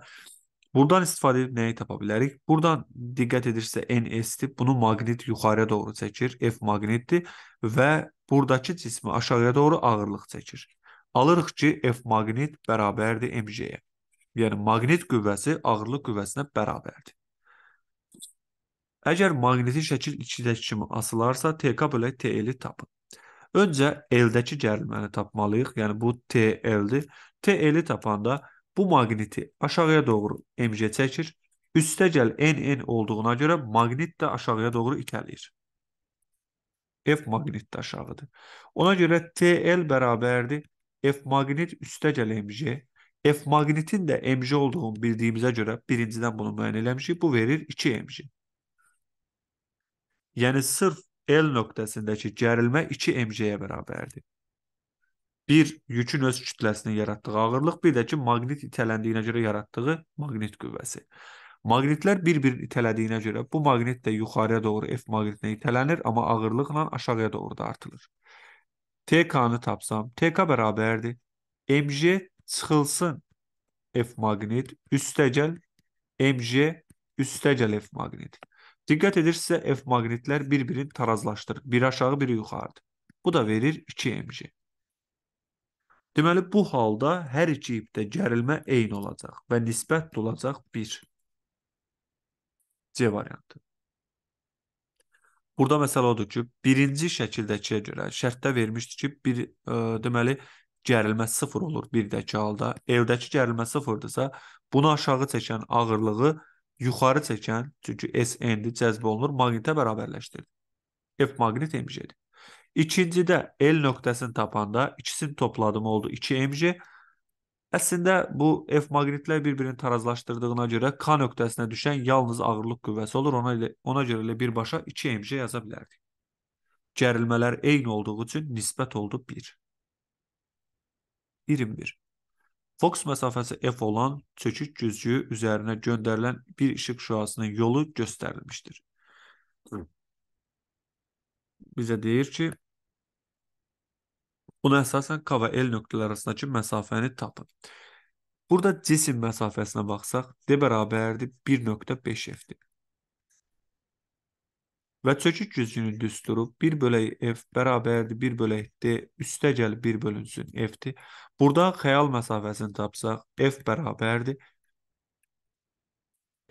Speaker 1: Buradan istifadə edib nəyi tapa bilərik? Buradan diqqət edirsə NS-dir. Bunu maqnit yuxarıya doğru çəkir. F maqnitdir və buradakı cismi aşağıya doğru ağırlıq çəkir. Alırıq ki, F maqnit bərabərdir mj-yə. Yəni maqnit qüvvəsi ağırlıq qüvvəsinə bərabərdir. Əgər maqnetin şəkil 2-dəki kimi asılarsa, TK bölək TL tapın. Öncə L-dəki gərilməni tapmalıyıq. Yəni bu TL-dir. TL tapanda bu maqniti aşağıya doğru MG çəkir. Üstə gəl NN olduğuna görə maqnit də aşağıya doğru itələyir. F maqnit də aşağıdır. Ona görə TL bərabərdir F maqnit üstə gəl MG F magnitin də mj olduğunu bildiyimizə görə birincidən bunu müəyyən eləmişik. Bu verir 2 mj. Yəni sırf L nöqtəsindəki gərilmə 2 mj-yə bərabərdir. Bir yükün öz kütləsinin yaratdığı ağırlıq, bir də ki maqnit itələndiyinə görə yaratdığı maqnit qüvvəsi. Maqnitlər bir-bir itələdiyinə görə bu maqnit də yuxarıya doğru F maqnitinə itələnir, amma ağırlıqla aşağıya doğru da artırılır. TK-nı tapsam, TK bərabərdir mj çıxılsın F maqnit, üstəgəl MJ, üstəgəl F maqnit. Diqqət edirsə F maqnitlər bir-birini tarazlaşdırır. Biri aşağı, biri yuxarıdır. Bu da verir 2 MJ. Deməli bu halda hər iki ipdə gərilmə eyni olacaq və nisbət olacaq 1. C variantı. Burada məsələ odur ki, birinci şəkildəkiyə görə şərtdə vermişdi ki, bir ə, e, deməli gərilmə 0 olur bir dəki halda. Evdəki gərilmə 0-dırsa, bunu aşağı çəkən ağırlığı yuxarı çəkən, çünki S endi cəzb olunur, maqnitə bərabərləşdirir. F maqnit mj-dir. İkincidə L nöqtəsini tapanda ikisini topladım oldu 2 mj. Əslində bu F maqnitlər bir-birini tarazlaşdırdığına görə K nöqtəsinə düşən yalnız ağırlıq qüvvəsi olur. Ona ilə ona görə elə birbaşa 2 mj yaza bilərdik. Gərilmələr eyni olduğu üçün nisbət oldu 1. 21. Fokus məsafəsi f olan çökük güzgüyü üzərinə göndərilən bir işıq şüasının yolu göstərilmişdir. Bizə deyir ki, buna əsasən K və L nöqtələri arasındakı məsafəni tapın. Burada cisim məsafəsinə baxsaq, D bərabərdir 1.5 f-dir. Və çökük gücünü düsturub 1 bölək f bərabərdir 1 bölək d üstə gəl 1 bölünsün f-dir. Burada xəyal məsafəsini tapsaq f bərabərdir.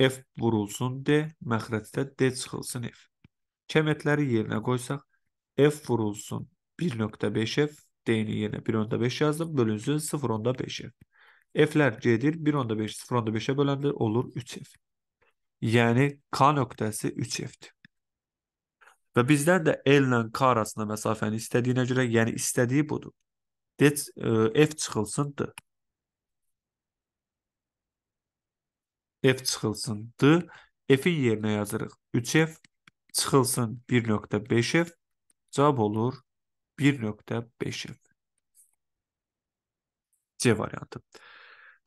Speaker 1: F vurulsun d, məxrəcdə d çıxılsın f. Kəmətləri yerinə qoysaq f vurulsun 1.5f, d-ni yerinə 1.5 yazdım, bölünsün 0.5f. F-lər gedir 1.5, 0.5-ə böləndə olur 3f. Yəni K nöqtəsi 3f-dir. Və bizlər də L-lə K arasında məsafəni istədiyinə görə, yəni istədiyi budur. E, Dec F çıxılsın D. F çıxılsın D. F-in yerinə yazırıq 3F çıxılsın 1.5F. Cavab olur 1.5F. C variantı.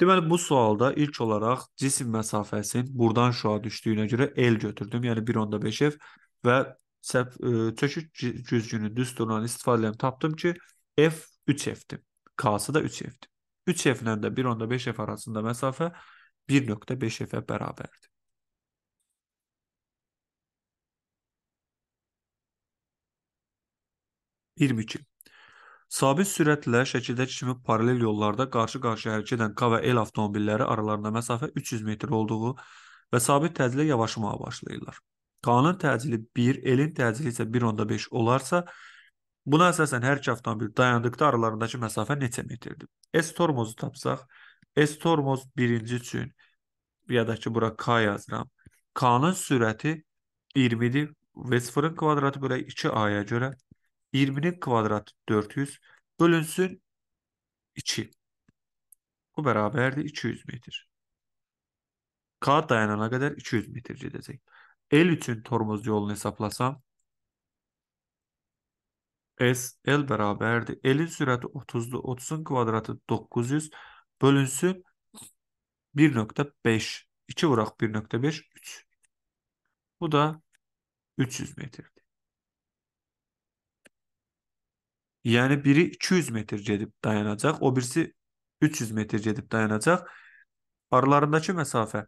Speaker 1: Deməli bu sualda ilk olaraq cisim məsafəsinin burdan şua düşdüyünə görə L götürdüm, yəni 1.5F və səhv, ə, çöküş güzgünü düz duran istifadələrimi tapdım ki, F 3F-dir. K-sı da 3F-dir. 3F ilə də 1.5F arasında məsafə 1.5F-ə bərabərdir. Sabit sürətlə şəkildəki kimi paralel yollarda qarşı-qarşıya hərəkət edən K və L avtomobilləri aralarında məsafə 300 metr olduğu və sabit təclə yavaşmağa başlayırlar. K-nın təcili 1, L-in təcili isə 1.5 olarsa, buna əsasən hər iki avtomobil dayandıqda aralarındakı məsafə neçə metrdir? S tormozu tapsaq, S tormoz birinci üçün ya da ki, bura K yazıram. K-nın sürəti 20-dir və 0-ın kvadratı bölək 2A-ya görə 20-nin kvadratı 400 bölünsün 2. Bu bərabərdir 200 metr. K dayanana qədər 200 metr gedəcək. L üçün tormoz yolunu hesablasam S L bərabərdir. L-in sürəti 30-dur. 30-un kvadratı 900 bölünsün 1.5. 2 vuraq 1.5 3. Bu da 300 metrdir. Yəni biri 200 metr gedib dayanacaq, o birisi 300 metr gedib dayanacaq. Aralarındakı məsafə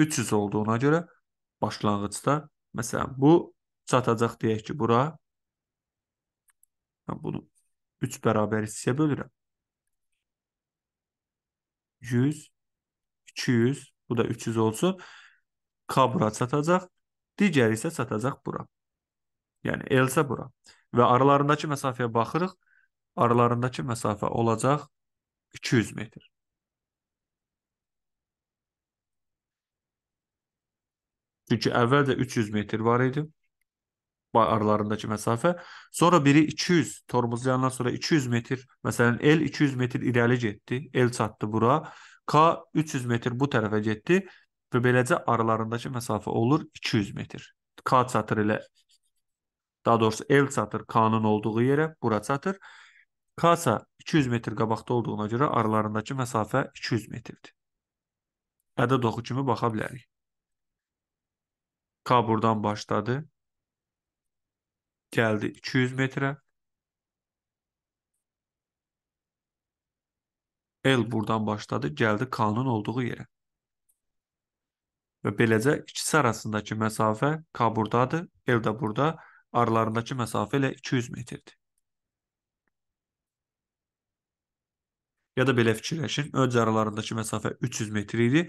Speaker 1: 300 olduğuna görə başlanğıcda məsələn bu çatacaq deyək ki, bura mən bunu 3 bərabər hissəyə bölürəm. 100 200 bu da 300 olsun. K bura çatacaq, digəri isə çatacaq bura. Yəni L isə bura. Və aralarındakı məsafəyə baxırıq. Aralarındakı məsafə olacaq 200 metr. Çünki əvvəlcə 300 metr var idi aralarındakı məsafə. Sonra biri 200 tormuzlayandan sonra 200 metr, məsələn L 200 metr irəli getdi, L çatdı bura. K 300 metr bu tərəfə getdi və beləcə aralarındakı məsafə olur 200 metr. K çatır elə daha doğrusu L çatır K-nın olduğu yerə, bura çatır. K isə 200 metr qabaqda olduğuna görə aralarındakı məsafə 200 metrdir. Ədəd oxu kimi baxa bilərik. K buradan başladı. Geldi 200 metre. El buradan başladı. Geldi K'nın olduğu yere. Ve beləcə ikisi arasındakı məsafə K el L də burada. Aralarındakı məsafə elə 200 metrdir. Ya da belə fikirləşin, öncə aralarındakı məsafə 300 metr idi.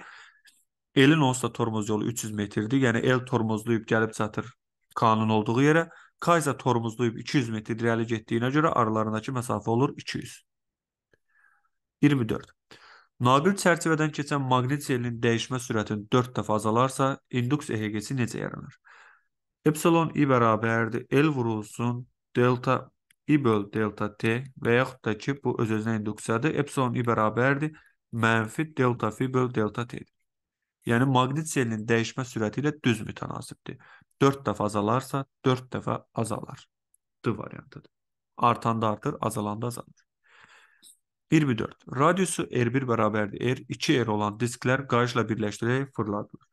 Speaker 1: elin onsla tormoz yolu 300 metrdir. Yəni el tormozlayıb gəlib çatır Kanın olduğu yerə. Kayza tormozlayıb 200 metr irəli getdiyinə görə aralarındakı məsafə olur 200. 24. Naqil çərçivədən keçən maqnit selinin dəyişmə sürətini 4 dəfə azalarsa, induks EHG-si necə yaranır? Epsilon i bərabərdir L vurulsun delta i böl delta t və yaxud da ki, bu öz-özünə induksiyadır. Epsilon i bərabərdir mənfi delta fi böl delta t-dir. Yəni maqnit selinin dəyişmə sürəti ilə düz mütənasibdir. 4 dəfə azalarsa 4 dəfə azalar. D variantıdır. Artanda artır, azalanda azalır. 1/4. Radiusu R1 bərabərdir. R 2R olan disklər qayışla birləşdirərək fırladılır.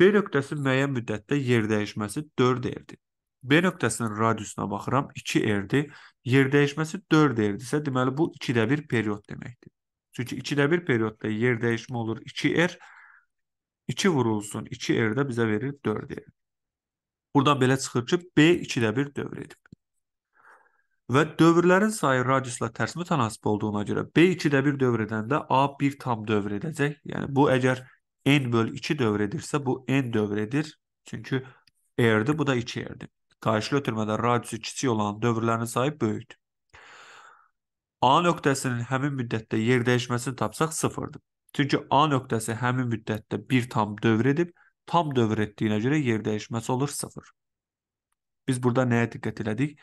Speaker 1: B nöqtəsi müəyyən müddətdə yer dəyişməsi 4R-dir. B nöqtəsinin radiusuna baxıram 2R-dir. Yer dəyişməsi 4R-dirsə, deməli bu 2də 1 period deməkdir. Çünki ikidə bir periodda yer dəyişimi olur 2R, er, 2 vurulsun 2R də bizə verir 4R. Buradan belə çıxır ki, B 2də 1 dövr edib. Və dövrlərin sayı radiusla tərs mütənasib olduğuna görə B 2də 1 dövr edəndə A 1 tam dövr edəcək. Yəni bu əgər n böl 2 dövr edirsə, bu n dövr edir. Çünki R-dir, bu da 2R-dir. Qayışlı ötürmədə radiusu kiçik olan dövrlərin sayı böyükdür. A nöqtəsinin həmin müddətdə yer dəyişməsini tapsaq 0-dır. Çünki A nöqtəsi həmin müddətdə bir tam dövr edib, tam dövr etdiyinə görə yer dəyişməsi olur 0. Biz burada nəyə diqqət elədik?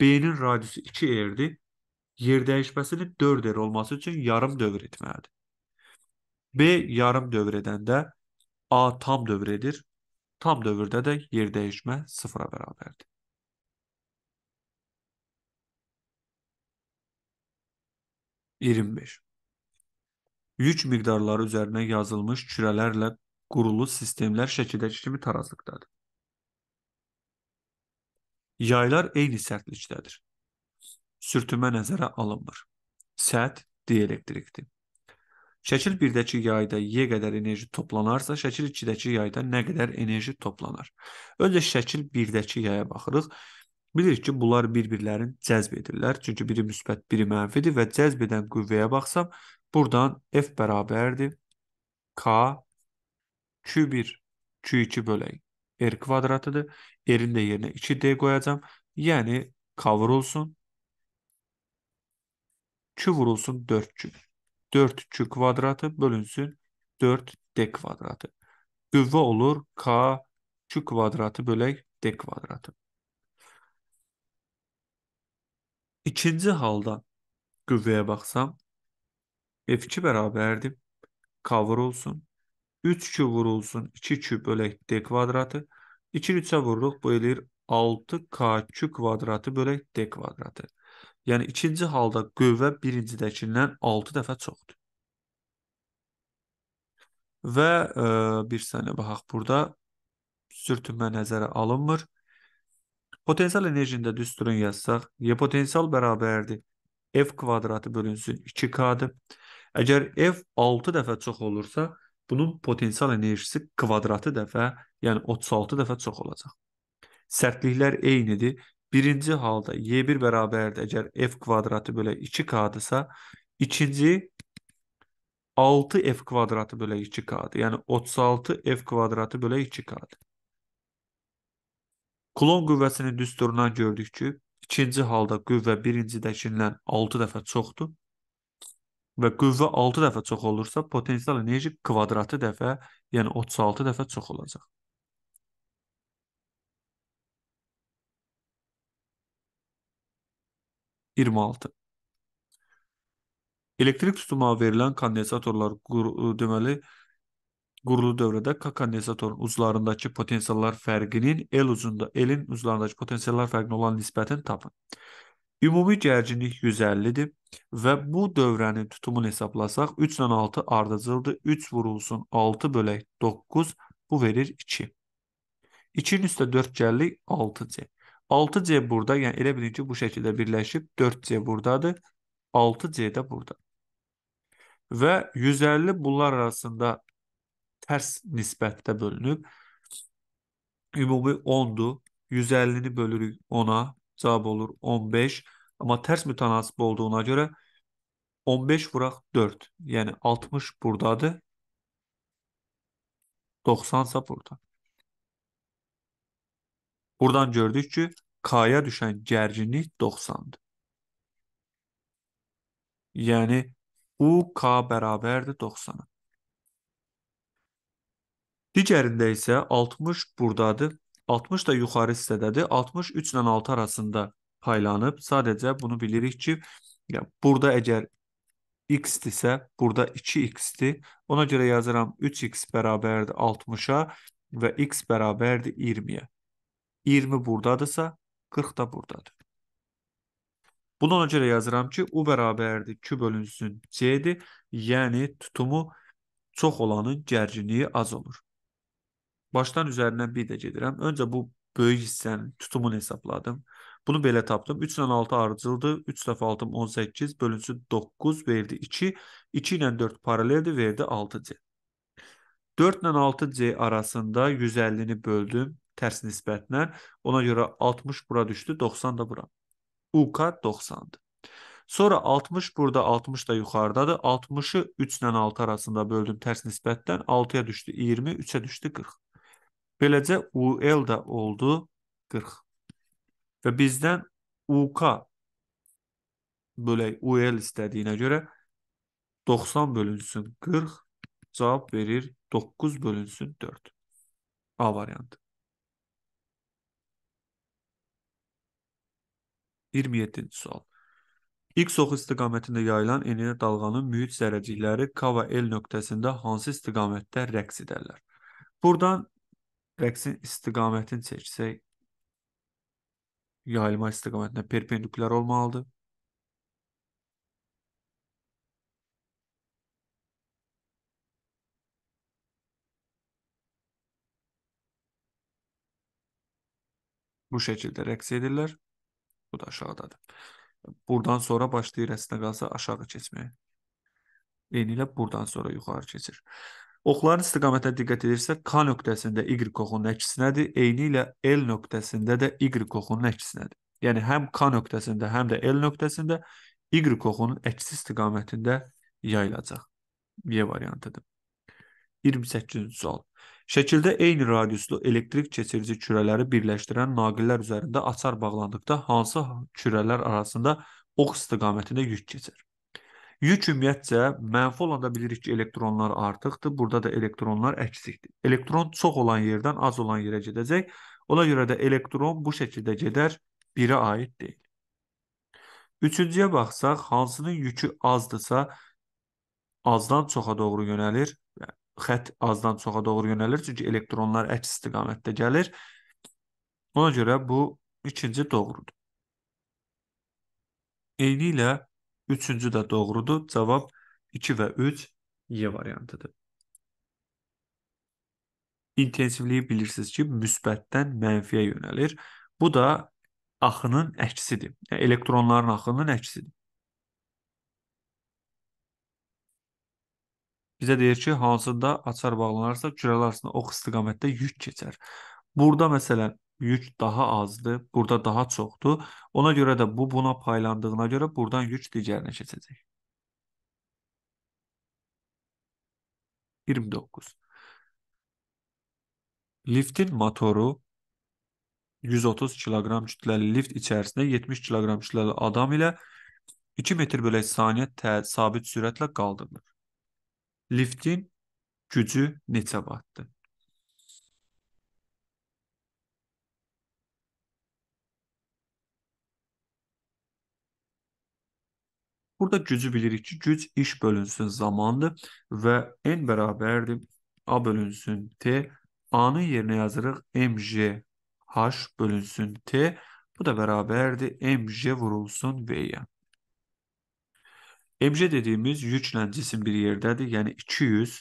Speaker 1: B-nin radiusu 2 r-dir. Yer dəyişməsinin 4 r olması üçün yarım dövr etməlidir. B yarım dövr edəndə A tam dövr edir. Tam dövrdə də yer dəyişmə sıfıra bərabərdir. 25. Yük miqdarları üzərinə yazılmış kürələrlə qurulu sistemlər şəkildəki kimi tarazlıqdadır. Yaylar eyni sərtlikdədir. Sürtünmə nəzərə alınmır. Səth dielektrikdir. Şəkil 1-dəki yayda Y qədər enerji toplanarsa, şəkil 2-dəki yayda nə qədər enerji toplanar? Öncə şəkil 1-dəki yaya baxırıq. Bilir ki, bunlar bir-birlərini cəzb edirlər. Çünki biri müsbət, biri mənfidir və cəzb edən qüvvəyə baxsam, buradan F bərabərdir K Q1 Q2 bölək R kvadratıdır. R-in də yerinə 2D qoyacam. Yəni K vurulsun. Q vurulsun 4Q. 4Q kvadratı bölünsün 4D kvadratı. Qüvvə olur K Q kvadratı bölək D kvadratı. İkinci halda qüvvəyə baxsam, F2 bərabərdir. K vurulsun. 3Q vurulsun. 2Q bölək D kvadratı. 2-ni 3-ə vururuq. Bu eləyir 6KQ kvadratı bölək D kvadratı. Yəni ikinci halda qüvvə birincidəkindən 6 dəfə çoxdur. Və ə, e, bir saniyə baxaq burada. Sürtünmə nəzərə alınmır. Potensial enerjini də düsturun yazsaq, Y potensial bərabərdir F kvadratı bölünsün 2K-dır. Əgər F 6 dəfə çox olursa, bunun potensial enerjisi kvadratı dəfə, yəni 36 dəfə çox olacaq. Sərtliklər eynidir. Birinci halda Y1 bərabərdir. Əgər F kvadratı bölə 2K-dırsa, ikinci 6F kvadratı bölə 2K-dır. Yəni 36F kvadratı bölə 2K-dır. Klon qüvvəsinin düsturundan gördük ki, ikinci halda qüvvə birincidəkindən 6 dəfə çoxdur və qüvvə 6 dəfə çox olursa, potensial enerji kvadratı dəfə, yəni 36 dəfə çox olacaq. Elektrik tutmağa verilən kondensatorlar deməli qurulu dövrədə kaka kondensatorun uzlarındakı potensiallar fərqinin el uzunda elin uzlarındakı potensiallar fərqinə olan nisbətini tapın. Ümumi gərginlik 150-dir və bu dövrənin tutumunu hesablasaq 3 ilə 6 ardıcıldır. 3 vurulsun 6 bölək 9 bu verir 2. 2-nin üstə 4 gəllik 6C. 6C burada, yəni elə bilin ki, bu şəkildə birləşib 4C burdadır, 6C də burada. Və 150 bunlar arasında tərs nisbətdə bölünüb. Ümumi 10-dur. 150-ni bölürük 10-a, cavab olur 15. Amma tərs mütənasib olduğuna görə 15 vuraq 4. Yəni 60 burdadır. 90 isə burada. Buradan gördük ki, K-ya düşən gərginlik 90-dır. Yəni, UK bərabərdir 90-a. Digərində isə 60 burdadır. 60 da yuxarı hissədədir. 63 ilə 6 arasında paylanıb. Sadəcə bunu bilirik ki, ya burada əgər x-dirsə, burada 2x-dir. Ona görə yazıram 3x bərabərdir 60-a və x bərabərdir 20-yə. 20 buradadırsa, 40 da buradadır. Bunu ona görə yazıram ki, u bərabərdir q bölünsün c-dir. Yəni tutumu çox olanın gərginliyi az olur başdan üzərindən bir də gedirəm. Öncə bu böyük hissənin tutumunu hesabladım. Bunu belə tapdım. 3 ilə 6 arıcıldı. 3 dəfə 6 18 bölünsü 9 verdi 2. 2 ilə 4 paraleldir, verdi 6C. 4 ilə 6C arasında 150-ni böldüm tərs nisbətlə. Ona görə 60 bura düşdü, 90 da bura. UK 90-dır. Sonra 60 burada, 60 da yuxarıdadır. 60-ı 3 ilə 6 arasında böldüm tərs nisbətdən. 6-ya düşdü 20, 3-ə düşdü 40. Beləcə UL də oldu 40. Və bizdən UK bölək UL istədiyinə görə 90 bölünsün 40 cavab verir 9 bölünsün 4. A variantı. 27-ci sual. X oxu istiqamətində yayılan enli dalğanın mühit zərəcikləri K və L nöqtəsində hansı istiqamətdə rəqs edərlər? Buradan rəqsin istiqamətini çəksək yayılma istiqamətinə perpendikulyar olmalıdır. Bu şəkildə rəqs edirlər. Bu da aşağıdadır. Buradan sonra başlayır əslində qalsa aşağı keçməyə. Eynilə buradan sonra yuxarı keçir. Oxların istiqamətinə diqqət edirsə, K nöqtəsində Y oxunun əksinədir, eyni ilə L nöqtəsində də Y oxunun əksinədir. Yəni həm K nöqtəsində, həm də L nöqtəsində Y oxunun əksi istiqamətində yayılacaq. Y variantıdır. 28-ci sual. Şəkildə eyni radiuslu elektrik keçirici kürələri birləşdirən naqillər üzərində açar bağlandıqda hansı kürələr arasında ox istiqamətində yük keçir? Yük ümumiyyətcə mənfi olanda bilirik ki, elektronlar artıqdır. Burada da elektronlar əksikdir. Elektron çox olan yerdən az olan yerə gedəcək. Ona görə də elektron bu şəkildə gedər, birə aid deyil. Üçüncüyə baxsaq, hansının yükü azdırsa, azdan çoxa doğru yönəlir. Xət azdan çoxa doğru yönəlir, çünki elektronlar əks istiqamətdə gəlir. Ona görə bu ikinci doğrudur. Eyni ilə Üçüncü də doğrudur. Cavab 2 və 3 Y variantıdır. İntensivliyi bilirsiniz ki, müsbətdən mənfiyə yönəlir. Bu da axının əksidir. Yəni, elektronların axının əksidir. Bizə deyir ki, hansında açar bağlanarsa, cürələr arasında ox istiqamətdə yük keçər. Burada məsələn yük daha azdır, burada daha çoxdur. Ona görə də bu buna paylandığına görə buradan yük digərinə keçəcək. 29. Liftin motoru 130 kiloqram kütləli lift içərisində 70 kiloqram kütləli adam ilə 2 metr bölək saniyə sabit sürətlə qaldırılır. Liftin gücü neçə vattdır? Burada gücü bilirik ki, güc iş bölünsün zamandır və n bərabərdir a bölünsün t. A-nın yerinə yazırıq mj h bölünsün t. Bu da bərabərdir mj vurulsun v-yə. Mj dediyimiz yüklə cisim bir yerdədir. Yəni 200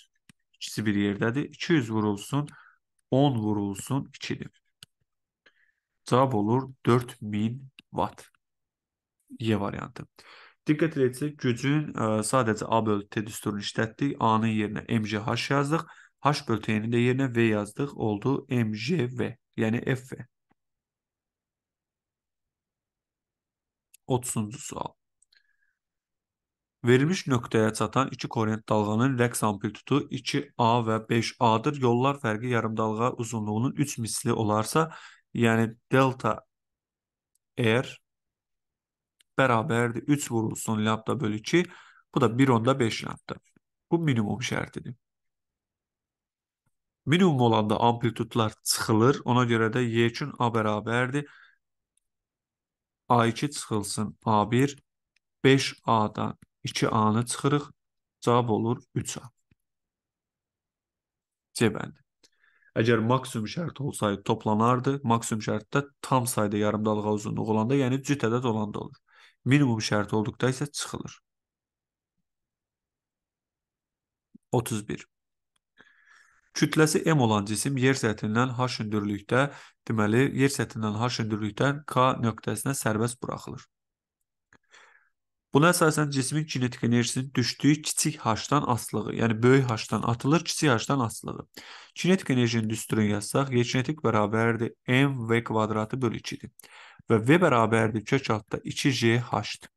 Speaker 1: ikisi bir yerdədir. 200 vurulsun, 10 vurulsun 2-dir. Cavab olur 4000 watt. Y variantı. Diqqət edəcək gücün ə, e, sadəcə A bölü T düsturunu işlətdik. A-nın yerinə MJH yazdıq. H bölü də yerinə V yazdıq. Oldu MJV, yəni FV. 30-cu sual. Verilmiş nöqtəyə çatan iki korent dalğanın rəqs amplitudu 2A və 5A-dır. Yollar fərqi yarımdalğa uzunluğunun 3 misli olarsa, yəni delta R bərabərdir 3 vurulsun lambda bölü 2. Bu da 1 onda 5 lambda. Bu minimum şərtidir. Minimum olanda amplitudlar çıxılır. Ona görə də Y üçün A bərabərdir. A2 çıxılsın A1. 5A-dan 2A-nı çıxırıq. Cavab olur 3A. C bəndi. Əgər maksimum şərt olsaydı toplanardı. Maksimum şərtdə tam sayda yarımdalığa uzunluq olanda, yəni cüt ədəd olanda olur. Minimum şart oldukta ise çıkılır. 31. Kütləsi m olan cisim yer səthindən h hündürlükdə, deməli yer səthindən h hündürlükdən k nöqtəsinə sərbəst buraxılır. Buna əsasən cismin kinetik enerjisinin düşdüyü kiçik h-dan asılığı, yəni böyük h atılır, kiçik h-dan asılığı. Kinetik enerjinin düsturunu yazsaq, y kinetik bərabərdir m v kvadratı bölü 2 və V bərabərdir kök altda 2JH-dır.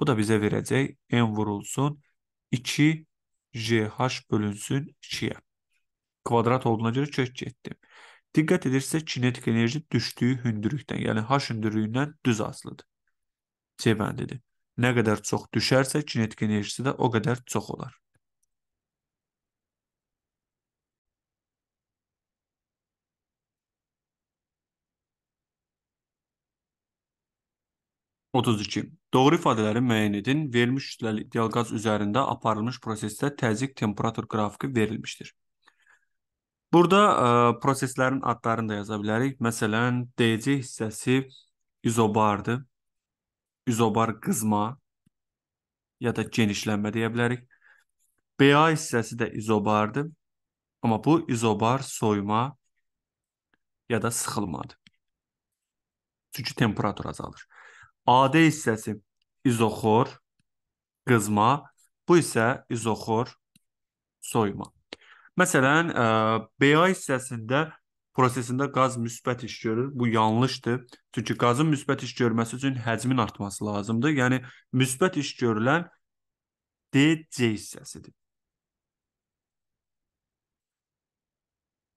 Speaker 1: Bu da bizə verəcək M vurulsun 2JH bölünsün 2-yə. Kvadrat olduğuna görə kök getdi. Diqqət edirsə kinetik enerji düşdüyü hündürlükdən, yəni H hündürlüyündən düz asılıdır. C bəndidir. Nə qədər çox düşərsə kinetik enerjisi də o qədər çox olar. 32. Doğru ifadələri müəyyən edin. Verilmiş kütləli ideal qaz üzərində aparılmış prosesdə təzyiq temperatur qrafiki verilmişdir. Burada ə, e, proseslərin adlarını da yaza bilərik. Məsələn, DC hissəsi izobardır. İzobar qızma ya da genişlənmə deyə bilərik. BA hissəsi də izobardır. Amma bu izobar soyma ya da sıxılmadır. Çünki temperatur azalır. AD hissəsi izoxor, qızma, bu isə izoxor soyuma. Məsələn, e, BA hissəsində prosesində qaz müsbət iş görür. Bu yanlışdır. Çünki qazın müsbət iş görməsi üçün həcmin artması lazımdır. Yəni müsbət iş görülən DC hissəsidir.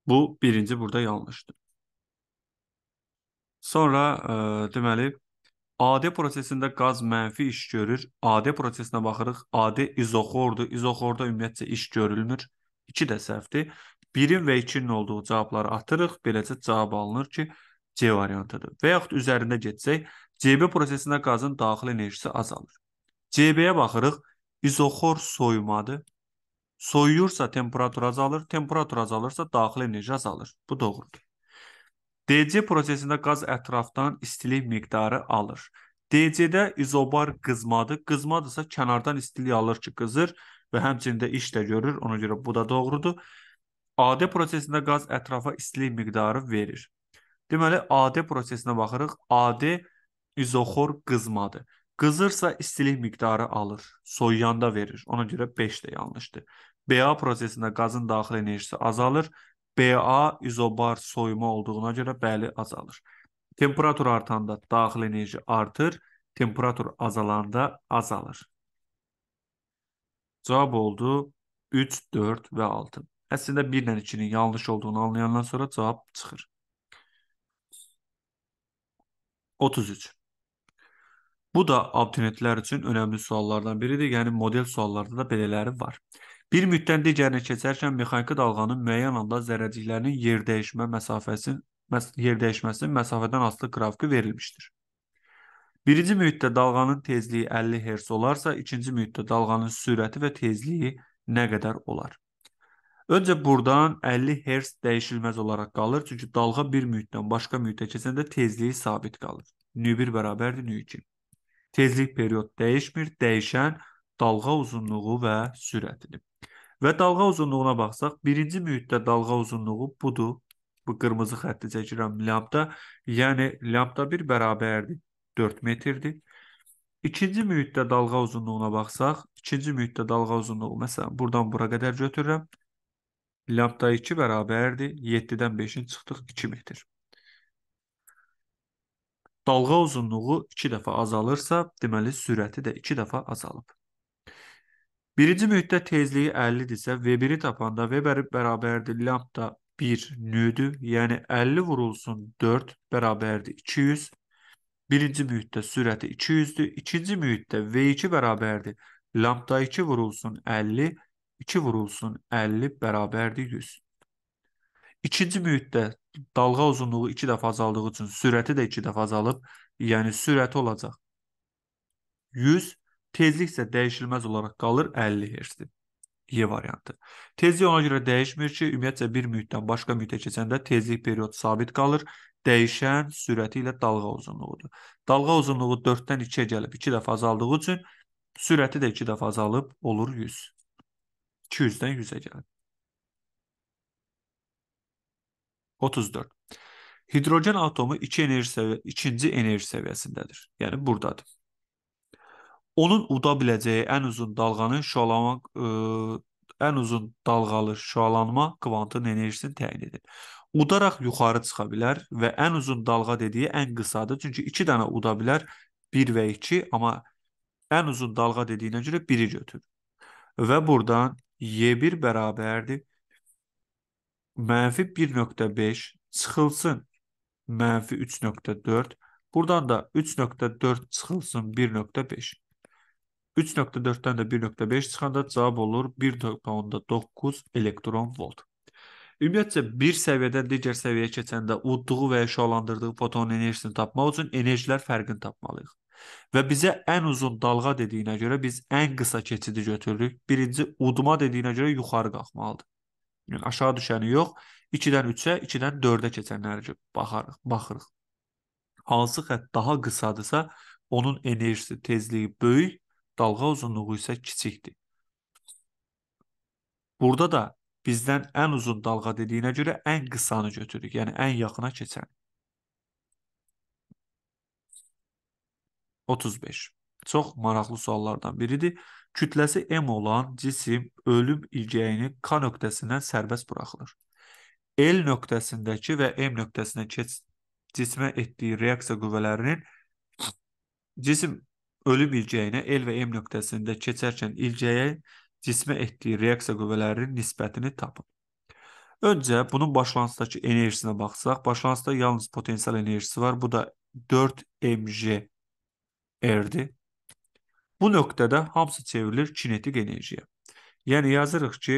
Speaker 1: Bu birinci burada yanlışdır. Sonra ə, e, deməli AD prosesində qaz mənfi iş görür. AD prosesinə baxırıq. AD izoxordur. İzoxorda ümumiyyətcə iş görülmür. 2 də səhvdir. 1-in və 2-nin olduğu cavabları atırıq. Beləcə cavab alınır ki, C variantıdır. Və yaxud üzərində getsək, CB prosesinə qazın daxili enerjisi azalır. CB-yə baxırıq. İzoxor soyumadır. Soyuyursa temperatur azalır, temperatur azalırsa daxili enerji azalır. Bu doğrudur. DC prosesində qaz ətrafdan istilik miqdarı alır. DC-də izobar qızmadır. Qızmadırsa kənardan istilik alır ki, qızır və həmçinin də iş də görür. Ona görə bu da doğrudur. AD prosesində qaz ətrafa istilik miqdarı verir. Deməli AD prosesinə baxırıq. AD izoxor qızmadır. Qızırsa istilik miqdarı alır, soyuyanda verir. Ona görə 5 də yanlışdır. BA prosesində qazın daxili enerjisi azalır BA izobar soyuma olduğuna görə bəli azalır. Temperatur artanda daxili enerji artır, temperatur azalanda azalır. Cavab oldu 3, 4 və 6. Əslində 1 ilə 2-nin yanlış olduğunu anlayandan sonra cavab çıxır. 33. Bu da abituriyyentlər üçün önəmli suallardan biridir. Yəni model suallarda da belələri var. Bir müddətdən digərinə keçərkən mexaniki dalğanın müəyyən anda zərrəciklərinin yer dəyişmə məsafəsi məs yer dəyişməsinin məsafədən asılı qrafiki verilmişdir. Birinci mühitdə dalğanın tezliyi 50 Hz olarsa, ikinci mühitdə dalğanın sürəti və tezliyi nə qədər olar? Öncə burdan 50 Hz dəyişilməz olaraq qalır, çünki dalğa bir mühitdən başqa mühitə keçəndə tezliyi sabit qalır. Nü1 bərabərdir nü2. Tezlik period dəyişmir, dəyişən dalğa uzunluğu və sürətidir. Və dalğa uzunluğuna baxsaq, birinci mühitdə dalğa uzunluğu budur. Bu qırmızı xətti çəkirəm lambda. Yəni lambda 1 bərabərdir 4 metrdir. İkinci mühitdə dalğa uzunluğuna baxsaq, ikinci mühitdə dalğa uzunluğu məsələn buradan bura qədər götürürəm. Lambda 2 bərabərdir 7-dən 5-in çıxdıq 2 metr. Dalğa uzunluğu 2 dəfə azalırsa, deməli sürəti də 2 dəfə azalıb. Birinci mühitdə tezliyi 50-dirsə, V1-i tapanda V bərabərdir lambda 1 nüdür. Yəni 50 vurulsun 4 bərabərdir 200. Birinci mühitdə sürəti 200-dür. İkinci mühitdə V2 bərabərdir. Lambda 2 vurulsun 50, 2 vurulsun 50 bərabərdir 100. İkinci mühitdə dalğa uzunluğu 2 dəfə azaldığı üçün sürəti də 2 dəfə azalıb, yəni sürəti olacaq 100 Tezlik isə dəyişilməz olaraq qalır 50 Hz-dir. Y variantı. Tezlik ona görə dəyişmir ki, ümumiyyətlə bir mühitdən başqa mühitə keçəndə tezlik period sabit qalır. Dəyişən sürəti ilə dalğa uzunluğudur. Dalğa uzunluğu 4-dən 2-yə gəlib 2 dəfə azaldığı üçün sürəti də 2 dəfə azalıb olur 100. 200-dən 100-ə gəlib. 34. Hidrogen atomu 2 enerji səviyyə, ikinci enerji səviyyəsindədir. Yəni burdadır. Onun uda biləcəyi ən uzun dalğanı şüalanma ə, e, ən uzun dalğalı şüalanma kvantın enerjisini təyin edir. Udaraq yuxarı çıxa bilər və ən uzun dalğa dediyi ən qısadır. Çünki 2 dənə uda bilər, 1 və 2, amma ən uzun dalğa dediyinə görə 1-i götür. Və buradan Y1 bərabərdir -1.5 çıxılsın -3.4. Buradan da 3.4 çıxılsın 1.5. 3.4-dən də 1.5 çıxanda cavab olur 1.9 elektron volt. Ümumiyyətcə bir səviyyədən digər səviyyəyə keçəndə udduğu və ya şüalandırdığı foton enerjisini tapmaq üçün enerjilər fərqini tapmalıyıq. Və bizə ən uzun dalğa dediyinə görə biz ən qısa keçidi götürürük. Birinci udma dediyinə görə yuxarı qalxmalıdır. Yəni aşağı düşəni yox, 2-dən 3-ə, 2-dən 4-ə keçənlərə baxarıq, baxırıq. Hansı xətt daha qısadırsa, onun enerjisi, tezliyi böyük dalğa uzunluğu isə kiçikdir. Burada da bizdən ən uzun dalğa dediyinə görə ən qısanı götürürük, yəni ən yaxına keçən. 35. Çox maraqlı suallardan biridir. Kütləsi m olan cisim ölüm ilgəyini k nöqtəsindən sərbəst buraxılır. L nöqtəsindəki və M nöqtəsinə keç cismə etdiyi reaksiya qüvvələrinin cisim ölüm ilcəyinə el və m nöqtəsində keçərkən ilcəyə cismə etdiyi reaksiya qüvvələrinin nisbətini tapın. Öncə bunun başlanğıcdakı enerjisinə baxsaq, başlanğıcda yalnız potensial enerjisi var. Bu da 4 mj r-dir. Bu nöqtədə hamısı çevrilir kinetik enerjiyə. Yəni yazırıq ki,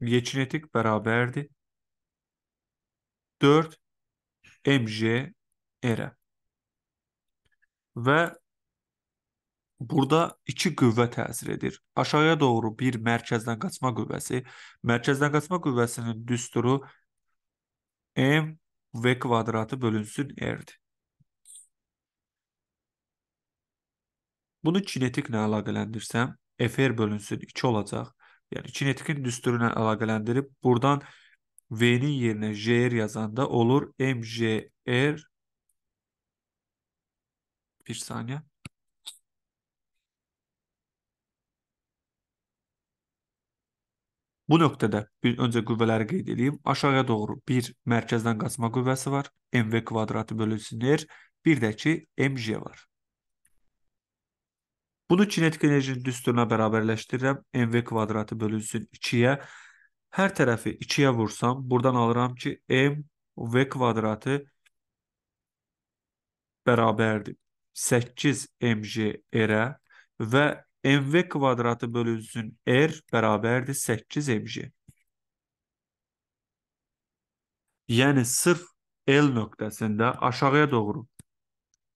Speaker 1: y kinetik bərabərdir 4 mj r-ə. Və Burada iki qüvvə təsir edir. Aşağıya doğru bir mərkəzdən qaçma qüvvəsi, mərkəzdən qaçma qüvvəsinin düsturu m v kvadratı bölünsün r-dir. Bunu kinetiklə əlaqələndirsəm, fr bölünsün 2 olacaq. Yəni kinetikin düsturuna əlaqələndirib buradan v-nin yerinə jr yazanda olur mjr 1 saniyə Bu nöqtədə bir öncə qüvvələri qeyd edeyim. Aşağıya doğru 1 mərkəzdən qaçma qüvvəsi var. MV kvadratı bölünsün e R. Bir də ki MJ var. Bunu kinetik enerjinin düsturuna bərabərləşdirirəm. MV kvadratı bölünsün 2-yə. Hər tərəfi 2-yə vursam, buradan alıram ki, MV kvadratı bərabərdir. 8 MJR-ə e və mv kvadratı bölünsün r bərabərdir 8 mj. Yəni sırf L nöqtəsində aşağıya doğru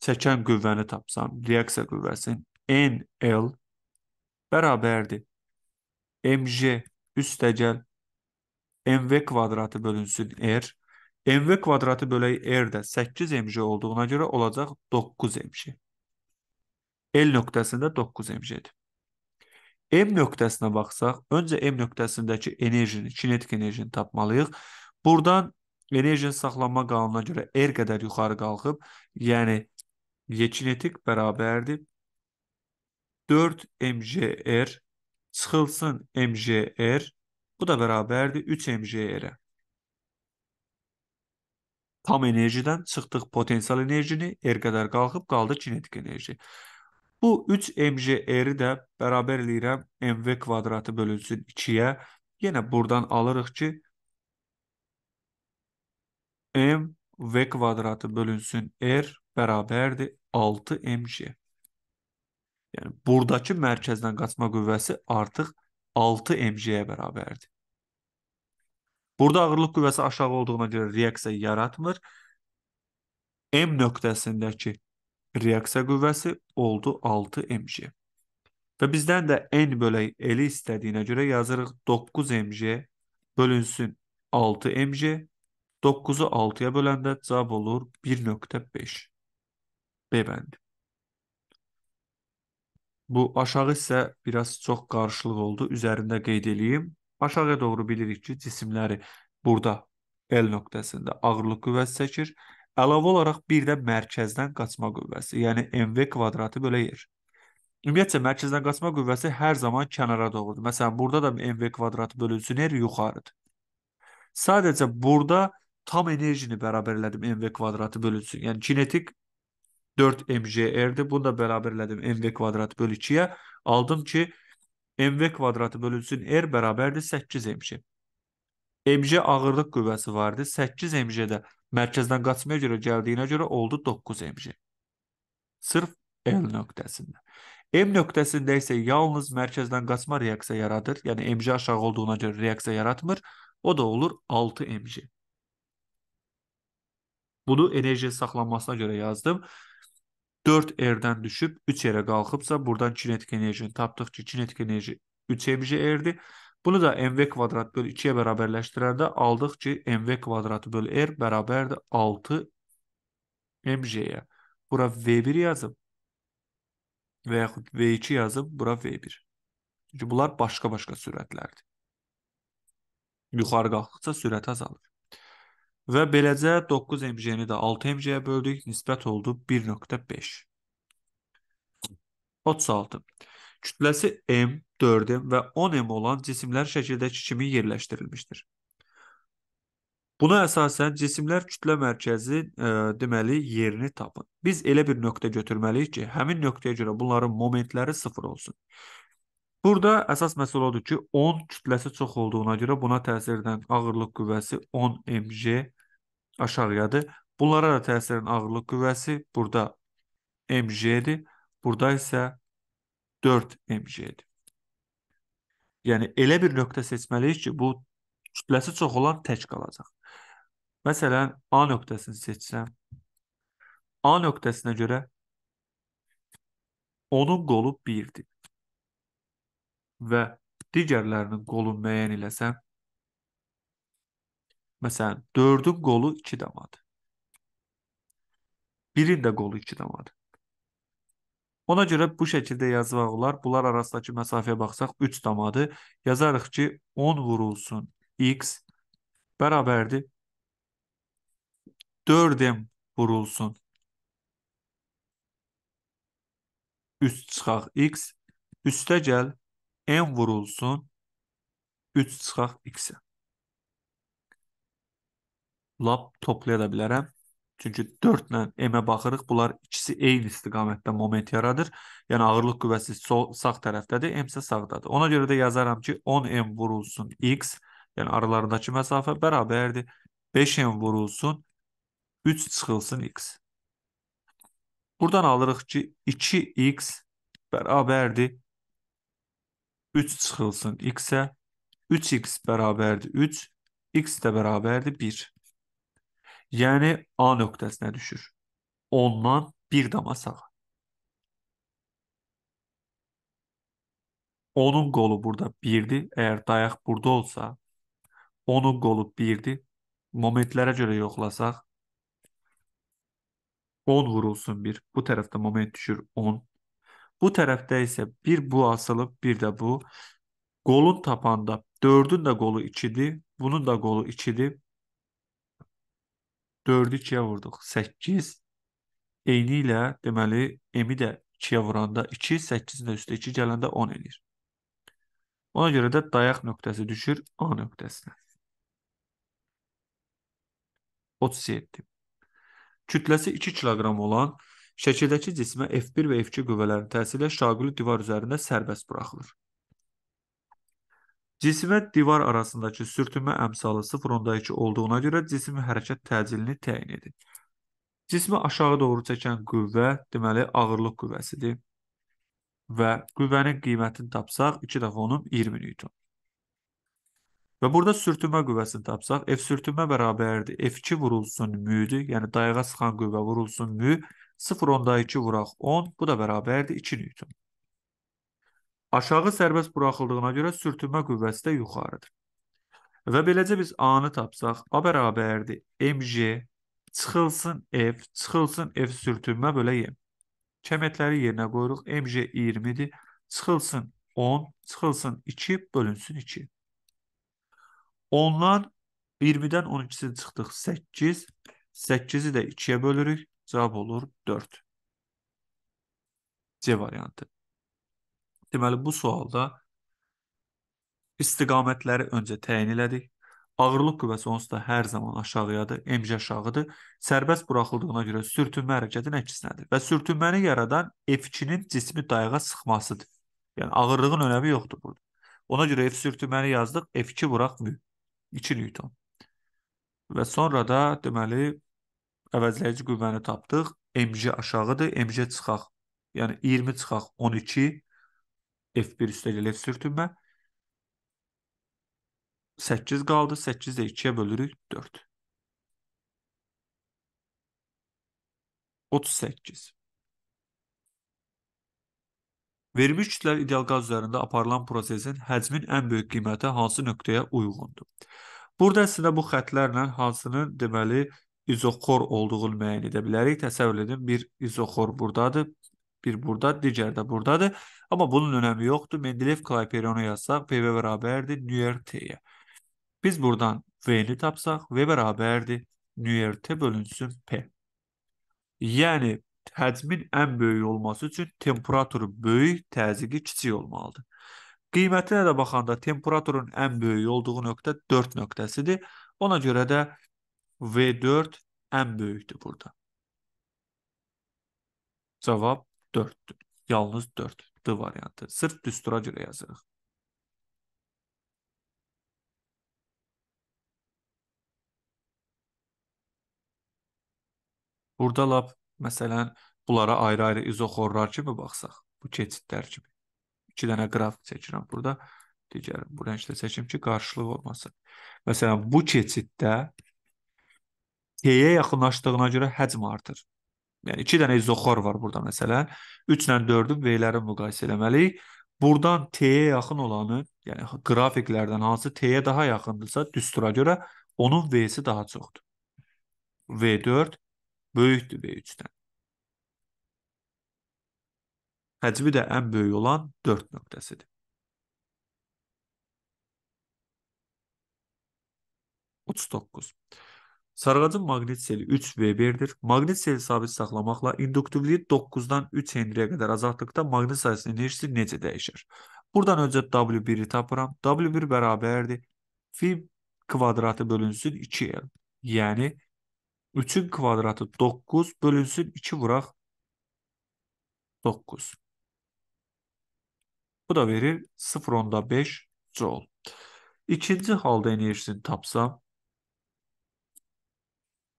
Speaker 1: çəkən qüvvəni tapsam, reaksiya qüvvəsinin NL bərabərdir. MJ üstəgəl MV kvadratı bölünsün R. MV kvadratı bölək R də 8 MJ olduğuna görə olacaq 9 MJ. L nöqtəsində 9 MJ-dir. M nöqtəsinə baxsaq, öncə M nöqtəsindəki enerjini, kinetik enerjini tapmalıyıq. Burdan enerjinin saxlanma qanununa görə R qədər yuxarı qalxıb, yəni Y kinetik bərabərdir 4 MJR çıxılsın MJR, bu da bərabərdir 3 MJR-ə. Tam enerjidən çıxdıq potensial enerjini, R qədər qalxıb qaldı kinetik enerji. Bu 3 mjr-i də bərabər eləyirəm mv kvadratı bölünsün 2-yə. Yenə buradan alırıq ki, m v kvadratı bölünsün r bərabərdir 6 mj. Yəni buradakı mərkəzdən qaçma qüvvəsi artıq 6 mj-yə bərabərdir. Burada ağırlıq qüvvəsi aşağı olduğuna görə reaksiya yaratmır. M nöqtəsindəki reaksiya qüvvəsi oldu 6 mg. Və bizdən də n bölək l-i istədiyinə görə yazırıq 9 mg bölünsün 6 mg. 9-u 6-ya böləndə cavab olur 1.5. B bəndi. Bu aşağı isə biraz çox qarşılıq oldu. Üzərində qeyd eləyim. Aşağıya doğru bilirik ki, cisimləri burada L nöqtəsində ağırlıq qüvvəsi çəkir. Əlavə olaraq bir də mərkəzdən qaçma qüvvəsi, yəni MV kvadratı belə yer. Ümumiyyətcə mərkəzdən qaçma qüvvəsi hər zaman kənara doğrudur. Məsələn, burada da MV kvadratı bölünsün r yuxarıdır. Sadəcə burada tam enerjini bərabər elədim MV kvadratı bölünsün. Yəni kinetik 4 mjr-dir. Bunu da bərabər elədim mv kvadrat bölü 2-yə. Aldım ki mv kvadratı bölünsün r bərabərdir 8 mj. MJ ağırlıq qüvvəsi var idi. 8 MJ-də mərkəzdən qaçmaya görə gəldiyinə görə oldu 9 MJ. Sırf L nöqtəsində. M nöqtəsində isə yalnız mərkəzdən qaçma reaksiya yaradır. Yəni MJ aşağı olduğuna görə reaksiya yaratmır. O da olur 6 MJ. Bunu enerji saxlanmasına görə yazdım. 4 R-dən düşüb 3 R-ə qalxıbsa, buradan kinetik enerjini tapdıq ki, kinetik enerji 3 MJ R-dir. Bunu da mv kvadrat bölü 2-yə bərabərləşdirəndə aldıq ki, mv kvadratı bölü r bərabərdir 6 mj-yə. Bura v1 yazım və yaxud v2 yazım, bura v1. Çünki bunlar başqa-başqa sürətlərdir. Yuxarı qalxdıqca sürət azalır. Və beləcə 9 mj-ni də 6 mj-yə böldük, nisbət oldu 1.5. 36 kütləsi m, 4m və 10m olan cisimlər şəkildəki kimi yerləşdirilmişdir. Buna əsasən cisimlər kütlə mərkəzi e, deməli yerini tapın. Biz elə bir nöqtə götürməliyik ki, həmin nöqtəyə görə bunların momentləri 0 olsun. Burada əsas məsələ odur ki, 10 kütləsi çox olduğuna görə buna təsir edən ağırlıq qüvvəsi 10 mg aşağıyadır. Bunlara da təsir edən ağırlıq qüvvəsi burada mg-dir. Burada isə 4 mg-dir. Yəni elə bir nöqtə seçməliyik ki, bu kütləsi çox olan tək qalacaq. Məsələn, A nöqtəsini seçsəm, A nöqtəsinə görə onun qolu 1-dir. Və digərlərinin qolunu müəyyən eləsəm, məsələn, 4-ün qolu 2 damadır. Birin də qolu 2 damadır. Ona görə bu şəkildə yazmaq olar. Bunlar arasındakı məsafəyə baxsaq 3 damadır. Yazarıq ki, 10 vurulsun x bərabərdir 4m vurulsun. Üst çıxaq x, üstə gəl m vurulsun. 3 çıxaq x-ə. Lap toplaya da bilərəm. Çünki 4-lə M-ə baxırıq, bunlar ikisi eyni istiqamətdə moment yaradır. Yəni ağırlıq qüvvəsi sol sağ tərəfdədir, M isə sağdadır. Ona görə də yazaram ki, 10M vurulsun x, yəni aralarındakı məsafə bərabərdir 5M vurulsun 3 çıxılsın x. Buradan alırıq ki, 2x bərabərdir 3 çıxılsın x-ə, 3x bərabərdir 3, x də bərabərdir 1. Yəni A nöqtəsinə düşür. Ondan bir dama sağa. Onun qolu burada 1-dir. Əgər dayaq burada olsa, onun qolu 1-dir. Momentlərə görə yoxlasaq, 10 vurulsun 1. Bu tərəfdə moment düşür 10. Bu tərəfdə isə bir bu asılıb, bir də bu. Qolun tapanda 4-ün də qolu 2-dir, bunun da qolu 2-dir. 4-ü 2-yə vurduq. 8. Eyni ilə deməli M-i də 2-yə vuranda 2, 8-in də üstə 2 gələndə 10 eləyir. Ona görə də dayaq nöqtəsi düşür A nöqtəsinə. 37. Kütləsi 2 kiloqram olan şəkildəki cismə F1 və F2 qüvvələrinin təsirilə şaquli divar üzərində sərbəst buraxılır. Cisim və divar arasındakı sürtünmə əmsalı 0.2 olduğuna görə cismin hərəkət təcilini təyin edin. Cismi aşağı doğru çəkən qüvvə, deməli ağırlıq qüvvəsidir. Və qüvvənin qiymətini tapsaq 2 dəfə onun 20 Newton. Və burada sürtünmə qüvvəsini tapsaq, F sürtünmə bərabərdir. F2 vurulsun mü-dür, yəni dayağa sıxan qüvvə vurulsun mü, 0.2 vuraq 10, bu da bərabərdir 2 Newton. Aşağı sərbəst buraxıldığına görə sürtünmə qüvvəsi də yuxarıdır. Və beləcə biz A-nı tapsaq, A bərabərdir mj çıxılsın f, çıxılsın f sürtünmə bölə y. Kəmətləri yerinə qoyuruq. mj 20-dir. Çıxılsın 10, çıxılsın 2, bölünsün 2. 10-dan 20-dən 12-si çıxdıq 8. 8-i də 2-yə bölürük. Cavab olur 4. C variantı. Deməli bu sualda istiqamətləri öncə təyin elədik. Ağırlıq qüvvəsi onsuz da hər zaman aşağıyadır, mj aşağıdır. Sərbəst buraxıldığına görə sürtünmə hərəkətinin əksinədir və sürtünməni yaradan F2-nin cismi dayağa sıxmasıdır. Yəni ağırlığın önəmi yoxdur burada. Ona görə F sürtünməni yazdıq, F2 burax mü 2 Newton. Və sonra da deməli əvəzləyici qüvvəni tapdıq. mj aşağıdır, mj çıxaq. Yəni 20 çıxaq 12 F1 üstəlik sürtünmə. 8 qaldı. 8 də 2-yə bölürük 4. 38. Verilmiş kütləli ideal qaz üzərində aparılan prosesin həcmin ən böyük qiyməti hansı nöqtəyə uyğundur? Burada əslində bu xətlərlə hansının deməli izoxor olduğunu müəyyən edə bilərik. Təsəvvür edin, bir izoxor burdadır, Bir burada, diğer de buradadır. Ama bunun önemi yoktu. Mendeleev Klaperonu yazsaq, P ve beraberdir nüer T'ye. Biz buradan V'ni tapsaq, V beraberdir nüer T bölünsün P. Yəni, həcmin ən böyük olması üçün temperaturu böyük, təziqi kiçik olmalıdır. Qiymətinə də baxanda temperaturun ən böyük olduğu nöqtə 4 nöqtəsidir. Ona görə də V4 ən böyükdür burada. Cavab 4-dür. Yalnız 4. D variantı. Sırf düstura görə yazırıq. Burada lap, məsələn, bunlara ayrı-ayrı izoxorlar kimi baxsaq, bu keçidlər kimi. İki dənə qraf seçirəm burada. Digər bu rəngdə seçim ki, qarşılıq olmasın. Məsələn, bu keçiddə T-yə yaxınlaşdığına görə həcm artır. Yəni 2 dənə izoxor var burada məsələn. 3 ilə 4-ü V-ləri müqayisə eləməliyik. Burdan T-yə yaxın olanı, yəni qrafiklərdən hansı T-yə daha yaxındırsa, düstura görə onun V-si daha çoxdur. V4 böyükdür V3-dən. Həcmi də ən böyük olan 4 nöqtəsidir. Otuz doqquz. Sarğacın maqnit seli 3 Weberdir. Maqnit seli sabit saxlamaqla induktivliyi 9-dan 3 henriyə qədər azaltdıqda maqnit sayəsinin enerjisi necə dəyişir? Buradan öncə W1-i tapıram. W1 bərabərdir. Fi kvadratı bölünsün 2L. Yəni 3-ün kvadratı 9 bölünsün 2 vuraq 9. Bu da verir 0.5 joule. İkinci halda enerjisini tapsam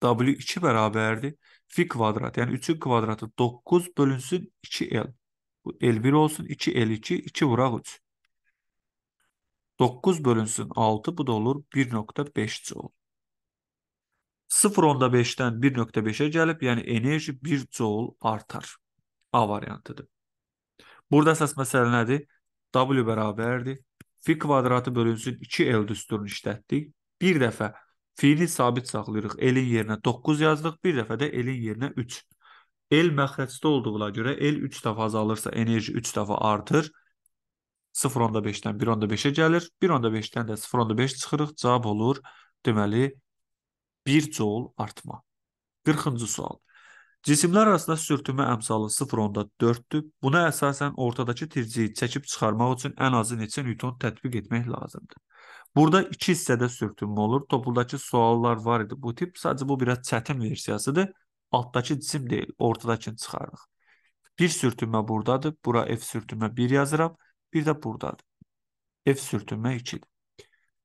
Speaker 1: W2 bərabərdir. Fi kvadrat, yəni 3-ün kvadratı 9 bölünsün 2L. Bu L1 olsun, 2L2, 2 vuraq 3. 9 bölünsün 6, bu da olur 1.5C olur. 0.5-dən 1.5-ə gəlib, yəni enerji 1 joul artar. A variantıdır. Burada əsas məsələ nədir? W bərabərdir. Fi kvadratı bölünsün 2L düsturunu işlətdik. Bir dəfə Fiili sabit saxlayırıq. Elin yerinə 9 yazdıq, bir dəfə də elin yerinə 3. El məxrəcdə olduğuna görə el 3 dəfə azalırsa enerji 3 dəfə artır. 0.5-dən 1.5-ə gəlir. 1.5-dən də 0.5 çıxırıq. Cavab olur, deməli 1 joul artma. 40-cı sual. Cisimlər arasında sürtünmə əmsalı 0.4-dür. Buna əsasən ortadakı tirciyi çəkib çıxarmaq üçün ən azı neçə newton tətbiq etmək lazımdır? Burada iki hissədə sürtünmə olur. Topuldakı suallar var idi bu tip. Sadəcə bu biraz çətin versiyasıdır. Altdakı cisim deyil, ortadakını çıxarırıq. Bir sürtünmə burdadır. Bura F sürtünmə 1 yazıram. Bir də burdadır. F sürtünmə 2-dir.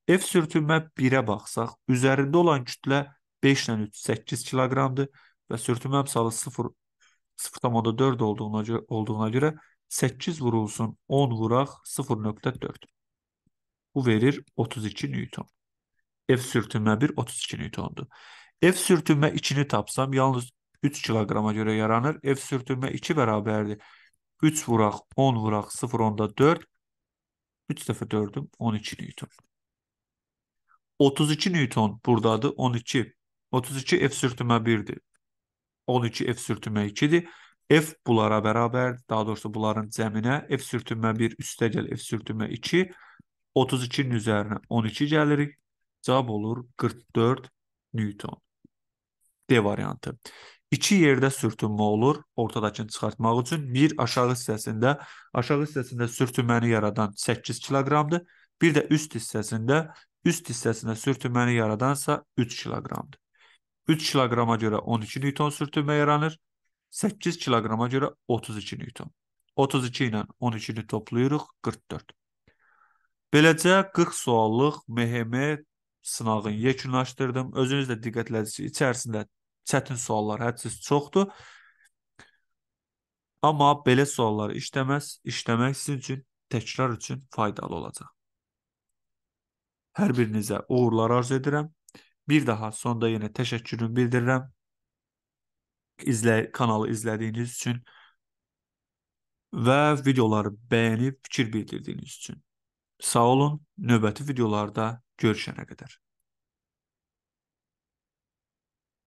Speaker 1: F sürtünmə 1-ə baxsaq, üzərində olan kütlə 5 ilə 3 8 kiloqramdır və sürtünmə əmsalı 0 0.4 olduğuna görə, olduğuna görə 8 vurulsun 10 vuraq 0.4. Bu verir 32 Newton. F sürtünmə 1 32 Newtondur. F sürtünmə 2-ni tapsam yalnız 3 kiloqrama görə yaranır. F sürtünmə 2 bərabərdir. 3 vuraq 10 vuraq 0 onda 4. 3 dəfə 4-üm 12 Newton. 32 Newton buradadır 12. 32 F sürtünmə 1-dir. 12 F sürtünmə 2-dir. F bunlara bərabərdir. Daha doğrusu bunların cəminə F sürtünmə 1 üstə gəl F sürtünmə 2 32-nin üzərinə 12 gəlirik. Cavab olur 44 Newton. D variantı. İki yerdə sürtünmə olur, ortadakını çıxartmaq üçün. Bir aşağı hissəsində, aşağı hissəsində sürtünməni yaradan 8 kiloqramdır. Bir də üst hissəsində, üst hissəsində sürtünməni yaradansa 3 kiloqramdır. 3 kiloqrama görə 12 Newton sürtünmə yaranır. 8 kiloqrama görə 32 Newton. 32 ilə 12-ni toplayırıq, 44. Beləcə 40 suallıq MHM sınağını yekunlaşdırdım. Özünüz də diqqətlədiniz içərisində çətin suallar hədsiz çoxdur. Amma belə suallar işləməz, işləmək sizin üçün təkrar üçün faydalı olacaq. Hər birinizə uğurlar arzu edirəm. Bir daha sonda yenə təşəkkürümü bildirirəm. İzlə kanalı izlədiyiniz üçün və videoları bəyənib fikir bildirdiyiniz üçün. Sağ olun, növbəti videolarda görüşənə qədər.